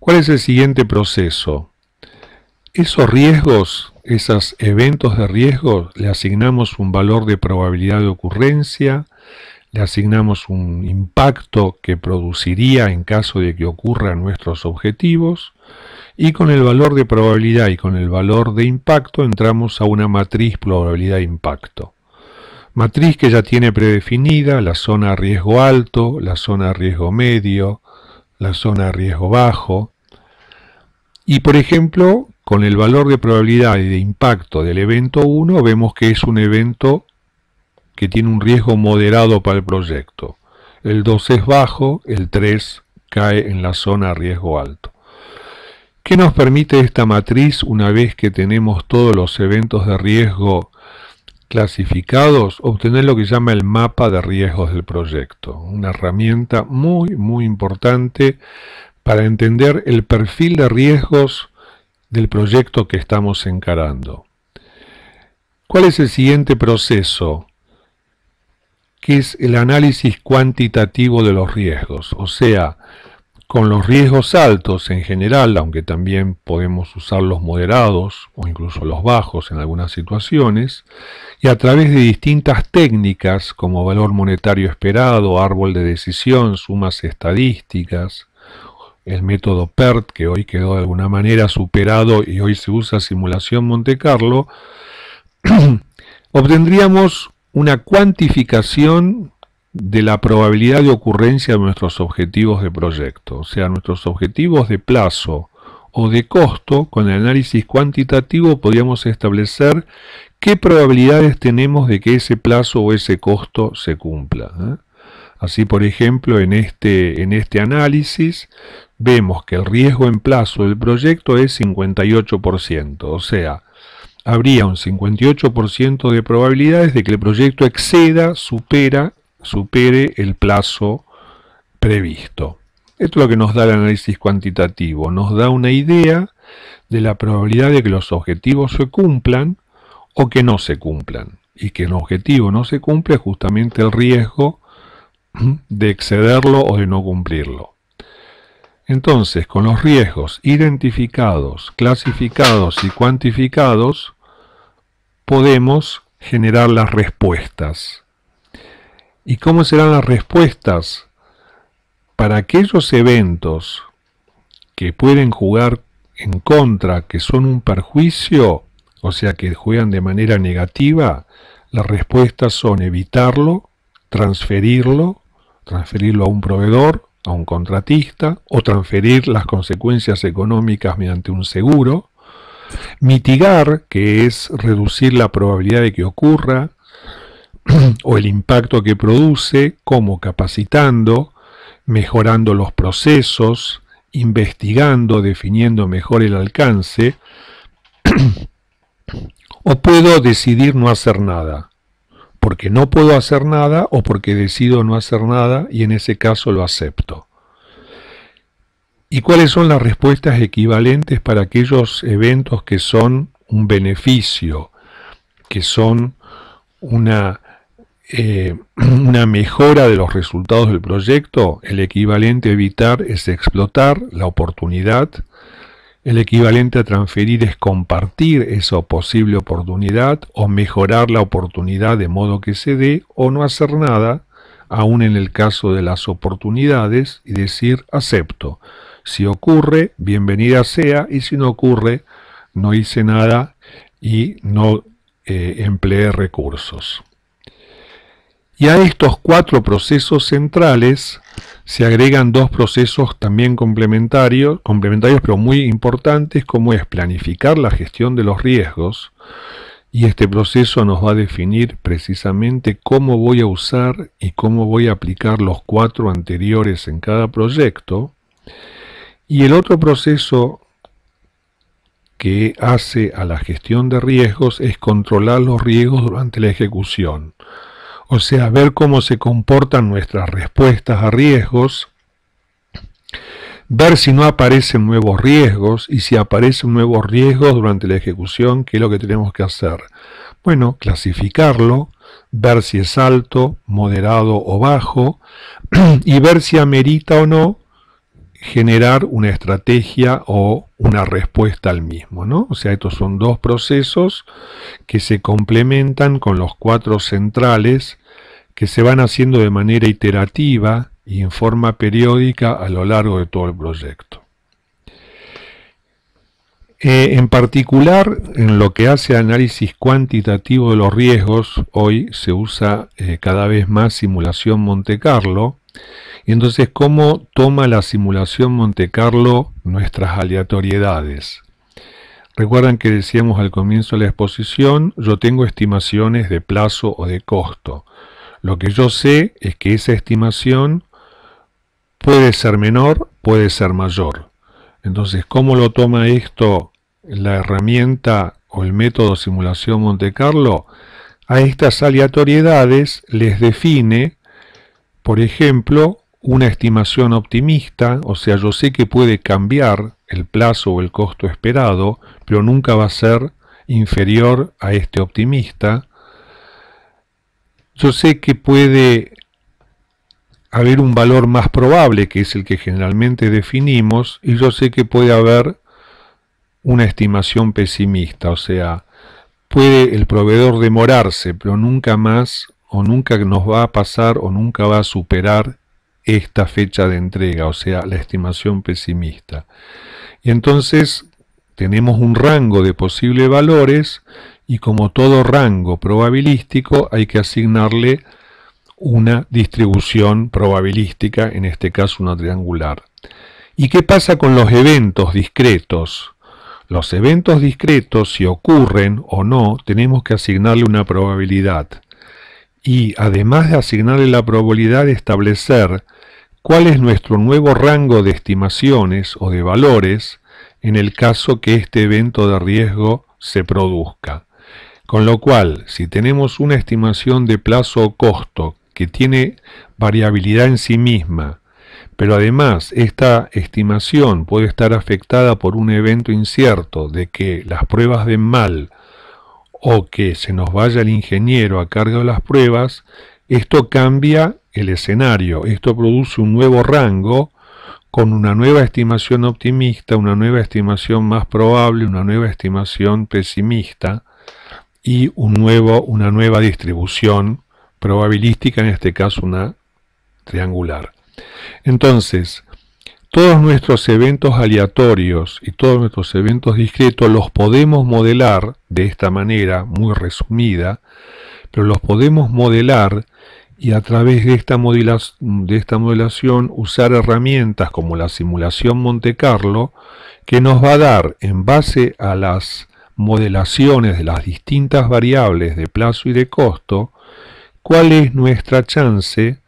¿Cuál es el siguiente proceso? Esos riesgos, esos eventos de riesgo, le asignamos un valor de probabilidad de ocurrencia, le asignamos un impacto que produciría en caso de que ocurran nuestros objetivos y con el valor de probabilidad y con el valor de impacto entramos a una matriz probabilidad-impacto. Matriz que ya tiene predefinida la zona riesgo alto, la zona riesgo medio, la zona de riesgo bajo. Y por ejemplo, con el valor de probabilidad y de impacto del evento 1 vemos que es un evento que tiene un riesgo moderado para el proyecto. El 2 es bajo, el 3 cae en la zona riesgo alto. ¿Qué nos permite esta matriz una vez que tenemos todos los eventos de riesgo clasificados? Obtener lo que llama el mapa de riesgos del proyecto, una herramienta muy muy importante para entender el perfil de riesgos del proyecto que estamos encarando. ¿Cuál es el siguiente proceso? Que es el análisis cuantitativo de los riesgos, o sea, con los riesgos altos en general, aunque también podemos usar los moderados o incluso los bajos en algunas situaciones, y a través de distintas técnicas como valor monetario esperado, árbol de decisión, sumas estadísticas, el método PERT, que hoy quedó de alguna manera superado y hoy se usa simulación Monte Carlo, obtendríamos una cuantificación de la probabilidad de ocurrencia de nuestros objetivos de proyecto, o sea, nuestros objetivos de plazo o de costo, con el análisis cuantitativo podríamos establecer qué probabilidades tenemos de que ese plazo o ese costo se cumpla. ¿eh? Así, por ejemplo, en este, en este análisis vemos que el riesgo en plazo del proyecto es 58%, o sea, habría un 58% de probabilidades de que el proyecto exceda, supera, supere el plazo previsto. Esto es lo que nos da el análisis cuantitativo, nos da una idea de la probabilidad de que los objetivos se cumplan o que no se cumplan. Y que el objetivo no se cumple es justamente el riesgo de excederlo o de no cumplirlo. Entonces, con los riesgos identificados, clasificados y cuantificados, podemos generar las respuestas. ¿Y cómo serán las respuestas? Para aquellos eventos que pueden jugar en contra, que son un perjuicio, o sea que juegan de manera negativa, las respuestas son evitarlo, transferirlo, transferirlo a un proveedor, a un contratista o transferir las consecuencias económicas mediante un seguro, mitigar, que es reducir la probabilidad de que ocurra o el impacto que produce, como capacitando, mejorando los procesos, investigando, definiendo mejor el alcance, o puedo decidir no hacer nada, porque no puedo hacer nada o porque decido no hacer nada y en ese caso lo acepto. ¿Y cuáles son las respuestas equivalentes para aquellos eventos que son un beneficio, que son una, eh, una mejora de los resultados del proyecto? El equivalente a evitar es explotar la oportunidad el equivalente a transferir es compartir esa posible oportunidad o mejorar la oportunidad de modo que se dé o no hacer nada, aun en el caso de las oportunidades, y decir acepto. Si ocurre, bienvenida sea, y si no ocurre, no hice nada y no eh, empleé recursos. Y a estos cuatro procesos centrales se agregan dos procesos también complementarios, complementarios pero muy importantes, como es planificar la gestión de los riesgos, y este proceso nos va a definir precisamente cómo voy a usar y cómo voy a aplicar los cuatro anteriores en cada proyecto. Y el otro proceso que hace a la gestión de riesgos es controlar los riesgos durante la ejecución o sea, ver cómo se comportan nuestras respuestas a riesgos, ver si no aparecen nuevos riesgos y si aparecen nuevos riesgos durante la ejecución, qué es lo que tenemos que hacer. Bueno, clasificarlo, ver si es alto, moderado o bajo y ver si amerita o no generar una estrategia o una respuesta al mismo. ¿no? O sea, estos son dos procesos que se complementan con los cuatro centrales que se van haciendo de manera iterativa y en forma periódica a lo largo de todo el proyecto. Eh, en particular, en lo que hace análisis cuantitativo de los riesgos, hoy se usa eh, cada vez más simulación Monte Carlo, y entonces, ¿cómo toma la simulación Monte Carlo nuestras aleatoriedades? Recuerdan que decíamos al comienzo de la exposición, yo tengo estimaciones de plazo o de costo. Lo que yo sé es que esa estimación puede ser menor, puede ser mayor. Entonces, ¿cómo lo toma esto la herramienta o el método simulación Monte Carlo? A estas aleatoriedades les define por ejemplo, una estimación optimista, o sea, yo sé que puede cambiar el plazo o el costo esperado, pero nunca va a ser inferior a este optimista. Yo sé que puede haber un valor más probable, que es el que generalmente definimos, y yo sé que puede haber una estimación pesimista, o sea, puede el proveedor demorarse, pero nunca más o nunca nos va a pasar o nunca va a superar esta fecha de entrega, o sea, la estimación pesimista. Y entonces tenemos un rango de posibles valores y como todo rango probabilístico hay que asignarle una distribución probabilística, en este caso una triangular. ¿Y qué pasa con los eventos discretos? Los eventos discretos, si ocurren o no, tenemos que asignarle una probabilidad y, además de asignarle la probabilidad de establecer cuál es nuestro nuevo rango de estimaciones o de valores en el caso que este evento de riesgo se produzca. Con lo cual, si tenemos una estimación de plazo o costo que tiene variabilidad en sí misma, pero además esta estimación puede estar afectada por un evento incierto de que las pruebas de mal o que se nos vaya el ingeniero a cargo de las pruebas, esto cambia el escenario, esto produce un nuevo rango con una nueva estimación optimista, una nueva estimación más probable, una nueva estimación pesimista y un nuevo, una nueva distribución probabilística, en este caso una triangular. Entonces, todos nuestros eventos aleatorios y todos nuestros eventos discretos los podemos modelar de esta manera muy resumida, pero los podemos modelar y a través de esta, de esta modelación usar herramientas como la simulación Monte Carlo que nos va a dar en base a las modelaciones de las distintas variables de plazo y de costo cuál es nuestra chance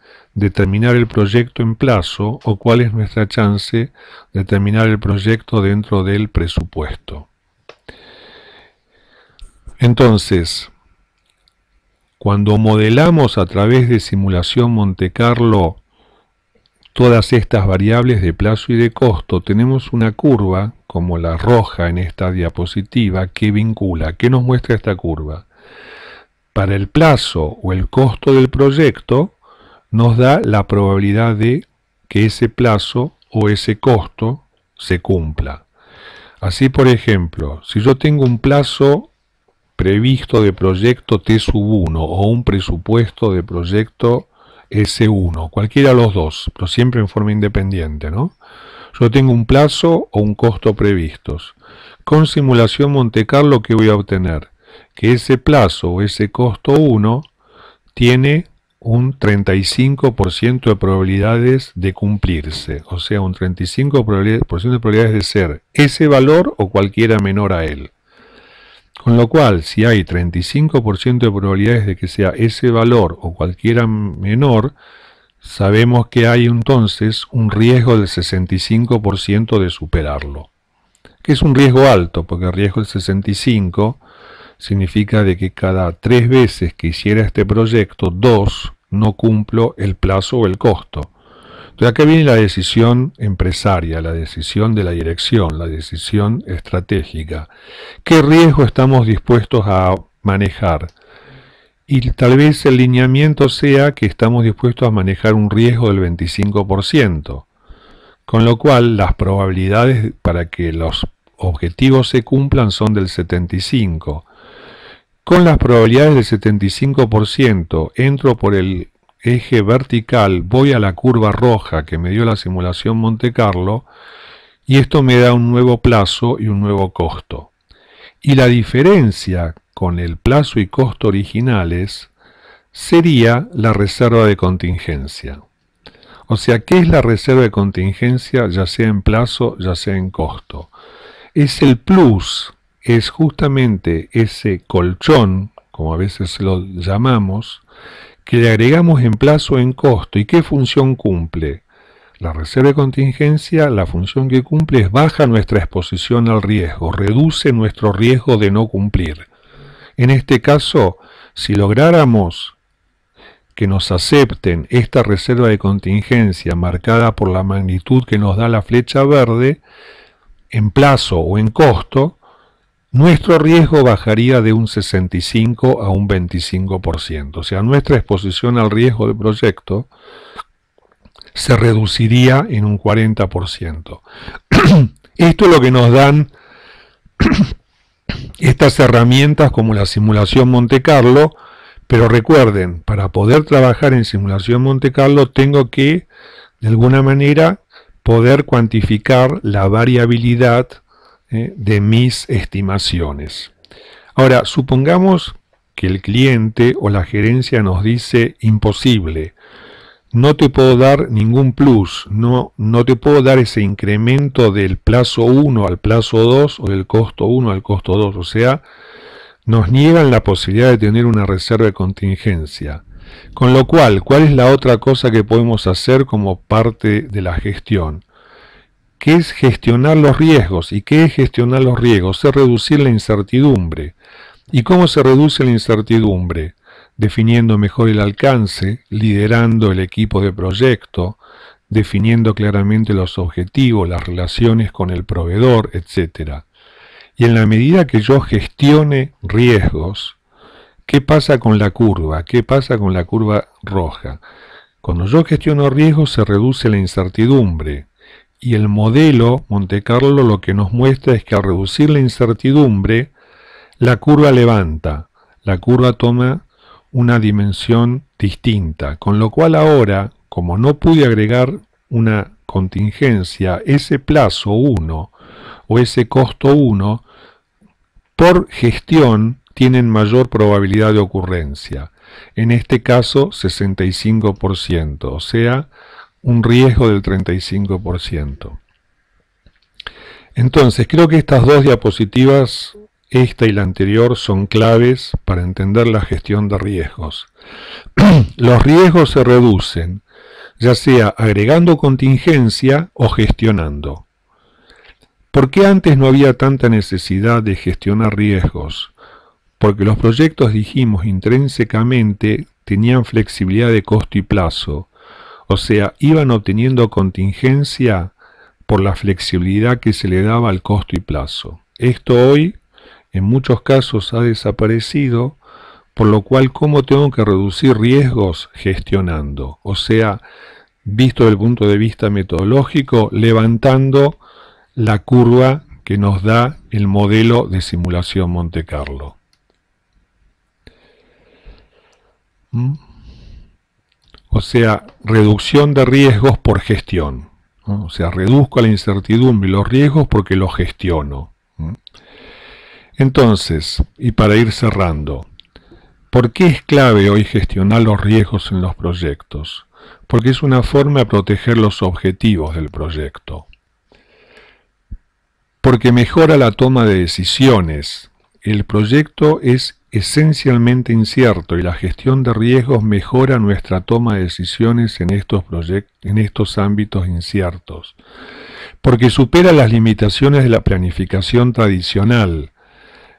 determinar el proyecto en plazo o cuál es nuestra chance de terminar el proyecto dentro del presupuesto. Entonces, cuando modelamos a través de simulación Monte Carlo todas estas variables de plazo y de costo, tenemos una curva, como la roja en esta diapositiva, que vincula. que nos muestra esta curva? Para el plazo o el costo del proyecto, nos da la probabilidad de que ese plazo o ese costo se cumpla. Así, por ejemplo, si yo tengo un plazo previsto de proyecto T1 o un presupuesto de proyecto S1, cualquiera de los dos, pero siempre en forma independiente, ¿no? Yo tengo un plazo o un costo previstos. Con simulación Monte Carlo, ¿qué voy a obtener? Que ese plazo o ese costo 1 tiene un 35% de probabilidades de cumplirse, o sea, un 35% de probabilidades de ser ese valor o cualquiera menor a él. Con lo cual, si hay 35% de probabilidades de que sea ese valor o cualquiera menor, sabemos que hay entonces un riesgo del 65% de superarlo. Que es un riesgo alto, porque el riesgo del 65% significa de que cada tres veces que hiciera este proyecto, dos, no cumplo el plazo o el costo. Entonces acá viene la decisión empresaria, la decisión de la dirección, la decisión estratégica. ¿Qué riesgo estamos dispuestos a manejar? Y tal vez el lineamiento sea que estamos dispuestos a manejar un riesgo del 25%, con lo cual las probabilidades para que los objetivos se cumplan son del 75%. Con las probabilidades del 75%, entro por el eje vertical, voy a la curva roja que me dio la simulación Monte Carlo, y esto me da un nuevo plazo y un nuevo costo. Y la diferencia con el plazo y costo originales sería la reserva de contingencia. O sea, ¿qué es la reserva de contingencia, ya sea en plazo, ya sea en costo? Es el plus es justamente ese colchón, como a veces lo llamamos, que le agregamos en plazo o en costo. ¿Y qué función cumple? La reserva de contingencia, la función que cumple es baja nuestra exposición al riesgo, reduce nuestro riesgo de no cumplir. En este caso, si lográramos que nos acepten esta reserva de contingencia marcada por la magnitud que nos da la flecha verde, en plazo o en costo, nuestro riesgo bajaría de un 65 a un 25%. O sea, nuestra exposición al riesgo del proyecto se reduciría en un 40%. Esto es lo que nos dan estas herramientas como la simulación Monte Carlo, pero recuerden, para poder trabajar en simulación Monte Carlo tengo que, de alguna manera, poder cuantificar la variabilidad eh, de mis estimaciones. Ahora, supongamos que el cliente o la gerencia nos dice imposible, no te puedo dar ningún plus, no, no te puedo dar ese incremento del plazo 1 al plazo 2 o del costo 1 al costo 2, o sea, nos niegan la posibilidad de tener una reserva de contingencia. Con lo cual, ¿cuál es la otra cosa que podemos hacer como parte de la gestión? ¿Qué es gestionar los riesgos? ¿Y qué es gestionar los riesgos? Es reducir la incertidumbre. ¿Y cómo se reduce la incertidumbre? Definiendo mejor el alcance, liderando el equipo de proyecto, definiendo claramente los objetivos, las relaciones con el proveedor, etc. Y en la medida que yo gestione riesgos, ¿qué pasa con la curva? ¿Qué pasa con la curva roja? Cuando yo gestiono riesgos se reduce la incertidumbre, y el modelo Monte Carlo lo que nos muestra es que al reducir la incertidumbre, la curva levanta, la curva toma una dimensión distinta, con lo cual ahora, como no pude agregar una contingencia, ese plazo 1 o ese costo 1, por gestión tienen mayor probabilidad de ocurrencia. En este caso, 65%, o sea, un riesgo del 35%. Entonces, creo que estas dos diapositivas, esta y la anterior, son claves para entender la gestión de riesgos. Los riesgos se reducen, ya sea agregando contingencia o gestionando. ¿Por qué antes no había tanta necesidad de gestionar riesgos? Porque los proyectos, dijimos, intrínsecamente tenían flexibilidad de costo y plazo, o sea, iban obteniendo contingencia por la flexibilidad que se le daba al costo y plazo. Esto hoy en muchos casos ha desaparecido, por lo cual cómo tengo que reducir riesgos gestionando. O sea, visto desde el punto de vista metodológico, levantando la curva que nos da el modelo de simulación Monte Carlo. ¿Mm? O sea, reducción de riesgos por gestión. O sea, reduzco la incertidumbre y los riesgos porque los gestiono. Entonces, y para ir cerrando, ¿por qué es clave hoy gestionar los riesgos en los proyectos? Porque es una forma de proteger los objetivos del proyecto. Porque mejora la toma de decisiones. El proyecto es esencialmente incierto y la gestión de riesgos mejora nuestra toma de decisiones en estos, en estos ámbitos inciertos, porque supera las limitaciones de la planificación tradicional,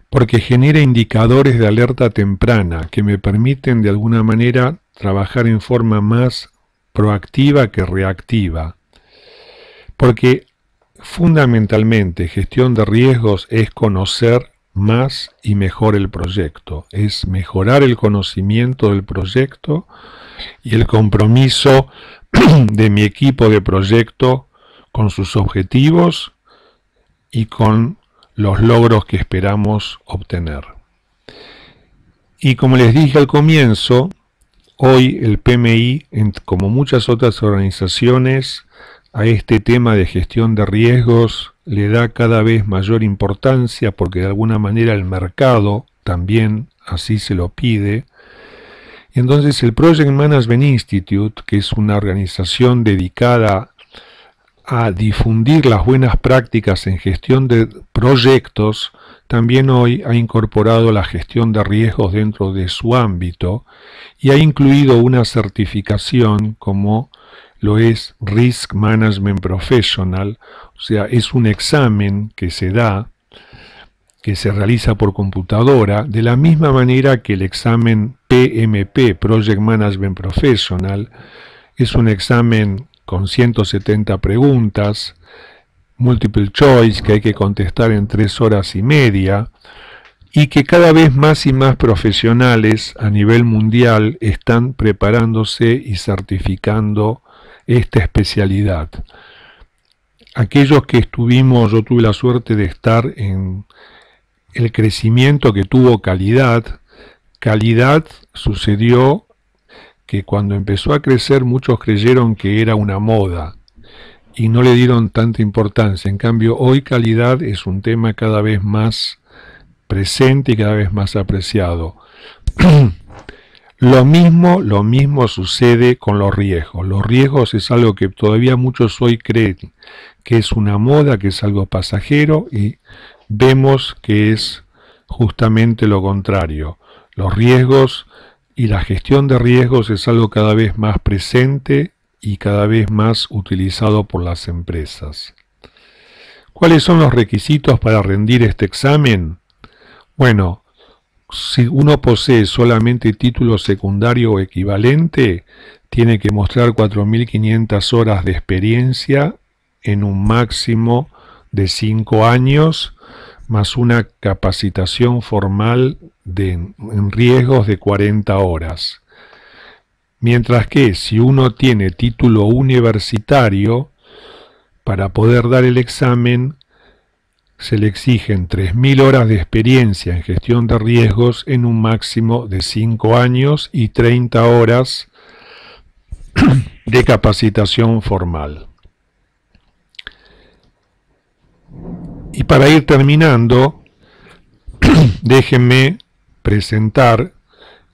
porque genera indicadores de alerta temprana que me permiten de alguna manera trabajar en forma más proactiva que reactiva, porque fundamentalmente gestión de riesgos es conocer más y mejor el proyecto. Es mejorar el conocimiento del proyecto y el compromiso de mi equipo de proyecto con sus objetivos y con los logros que esperamos obtener. Y como les dije al comienzo, hoy el PMI, como muchas otras organizaciones, a este tema de gestión de riesgos, le da cada vez mayor importancia porque de alguna manera el mercado también así se lo pide. entonces el Project Management Institute, que es una organización dedicada a difundir las buenas prácticas en gestión de proyectos, también hoy ha incorporado la gestión de riesgos dentro de su ámbito y ha incluido una certificación como lo es Risk Management Professional, o sea, es un examen que se da, que se realiza por computadora, de la misma manera que el examen PMP, Project Management Professional, es un examen con 170 preguntas, multiple choice que hay que contestar en tres horas y media y que cada vez más y más profesionales a nivel mundial están preparándose y certificando esta especialidad. Aquellos que estuvimos, yo tuve la suerte de estar en el crecimiento que tuvo calidad. Calidad sucedió que cuando empezó a crecer muchos creyeron que era una moda y no le dieron tanta importancia. En cambio, hoy calidad es un tema cada vez más presente y cada vez más apreciado. Lo mismo, lo mismo sucede con los riesgos. Los riesgos es algo que todavía muchos hoy creen que es una moda, que es algo pasajero y vemos que es justamente lo contrario. Los riesgos y la gestión de riesgos es algo cada vez más presente y cada vez más utilizado por las empresas. ¿Cuáles son los requisitos para rendir este examen? Bueno, si uno posee solamente título secundario o equivalente, tiene que mostrar 4.500 horas de experiencia en un máximo de 5 años, más una capacitación formal de, en riesgos de 40 horas. Mientras que si uno tiene título universitario, para poder dar el examen se le exigen 3.000 horas de experiencia en gestión de riesgos en un máximo de 5 años y 30 horas de capacitación formal. Y para ir terminando, déjenme presentar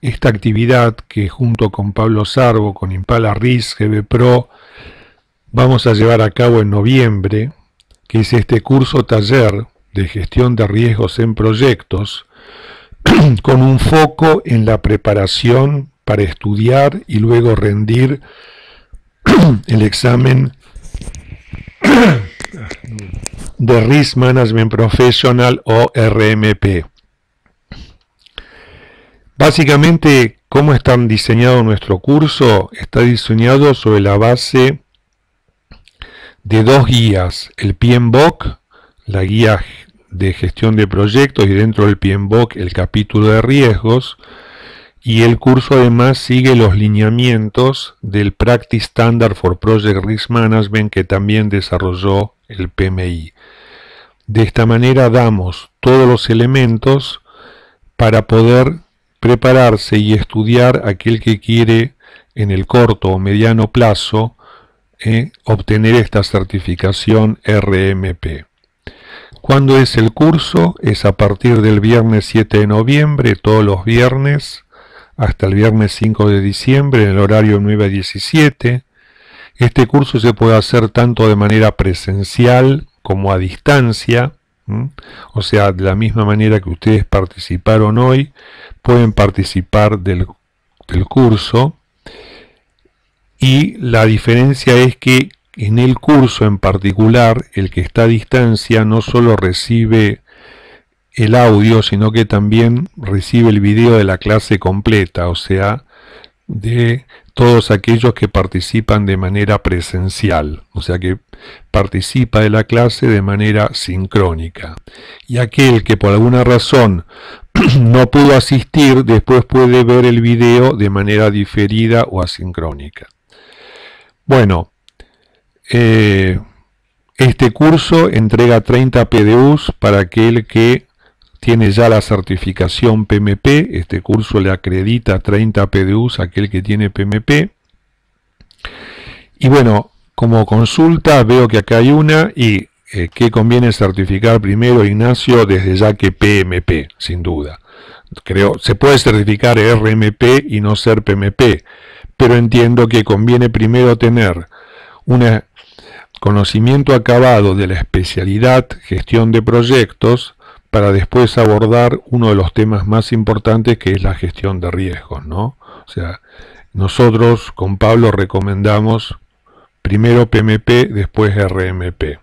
esta actividad que junto con Pablo Sarbo con Impala RIS, GB Pro, vamos a llevar a cabo en noviembre que es este curso taller de gestión de riesgos en proyectos, con un foco en la preparación para estudiar y luego rendir el examen de Risk Management Professional o RMP. Básicamente, cómo está diseñado nuestro curso está diseñado sobre la base de dos guías, el PMBOK, la guía de gestión de proyectos y dentro del PMBOK el capítulo de riesgos y el curso además sigue los lineamientos del Practice Standard for Project Risk Management que también desarrolló el PMI. De esta manera damos todos los elementos para poder prepararse y estudiar aquel que quiere en el corto o mediano plazo eh, obtener esta certificación RMP. ¿Cuándo es el curso? Es a partir del viernes 7 de noviembre, todos los viernes, hasta el viernes 5 de diciembre, en el horario 9 a 17. Este curso se puede hacer tanto de manera presencial como a distancia. O sea, de la misma manera que ustedes participaron hoy, pueden participar del curso y la diferencia es que en el curso en particular, el que está a distancia no solo recibe el audio, sino que también recibe el video de la clase completa, o sea, de todos aquellos que participan de manera presencial, o sea que participa de la clase de manera sincrónica. Y aquel que por alguna razón no pudo asistir, después puede ver el video de manera diferida o asincrónica. Bueno, eh, este curso entrega 30 PDUs para aquel que tiene ya la certificación PMP. Este curso le acredita 30 PDUs a aquel que tiene PMP. Y bueno, como consulta veo que acá hay una y eh, que conviene certificar primero, Ignacio, desde ya que PMP, sin duda. Creo, se puede certificar RMP y no ser PMP pero entiendo que conviene primero tener un e, conocimiento acabado de la especialidad gestión de proyectos para después abordar uno de los temas más importantes que es la gestión de riesgos, ¿no? O sea, nosotros con Pablo recomendamos primero PMP, después RMP.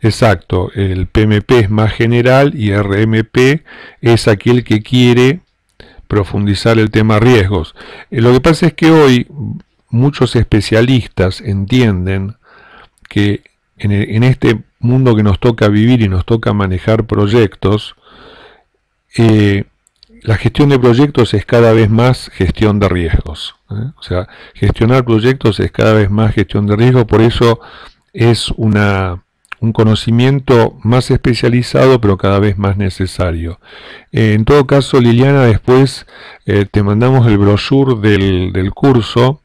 Exacto, el PMP es más general y RMP es aquel que quiere profundizar el tema riesgos. Eh, lo que pasa es que hoy muchos especialistas entienden que e, en, este mundo que nos toca vivir y nos toca manejar proyectos, eh, la gestión de proyectos es cada vez más gestión de riesgos. ¿eh? O sea, gestionar proyectos es cada vez más gestión de riesgos, por eso es una un conocimiento más especializado pero cada vez más necesario. Eh, en todo caso, Liliana, después eh, te mandamos el brochure del, curso.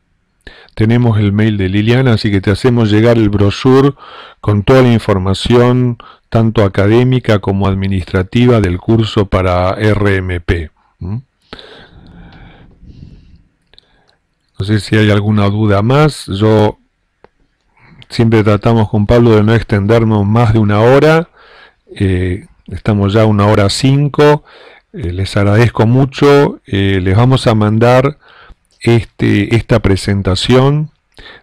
Tenemos el mail de Liliana, así que te hacemos llegar el brochure con toda la información, tanto académica como administrativa, del curso para RMP. ¿Mm? No sé si hay alguna duda más. Yo siempre tratamos con Pablo de no extendernos más de una hora. Eh, estamos ya a una hora cinco. Eh, les agradezco mucho. Eh, les vamos a mandar este, esta presentación.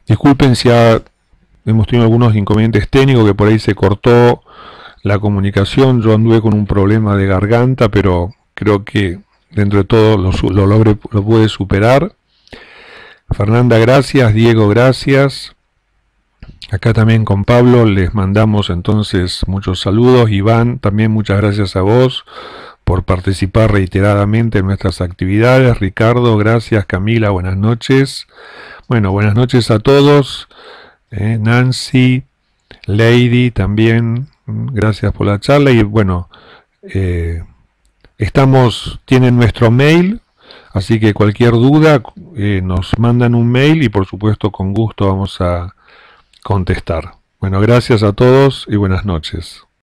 Disculpen si hemos tenido algunos inconvenientes técnicos que por ahí se cortó la comunicación. Yo anduve con un problema de garganta, pero creo que dentro de todo lo, lo lo pude superar. Fernanda, gracias. Diego, gracias. Acá también con Pablo les mandamos entonces muchos saludos. Iván, también muchas gracias a vos por participar reiteradamente en nuestras actividades. Ricardo, gracias. Camila, buenas noches. Bueno, buenas noches a todos. Eh, Nancy, Lady, también gracias por la charla. Y bueno, eh, estamos, tienen nuestro mail, así que cualquier duda eh, nos mandan un mail y por supuesto con gusto vamos a contestar. Bueno, gracias a todos y buenas noches.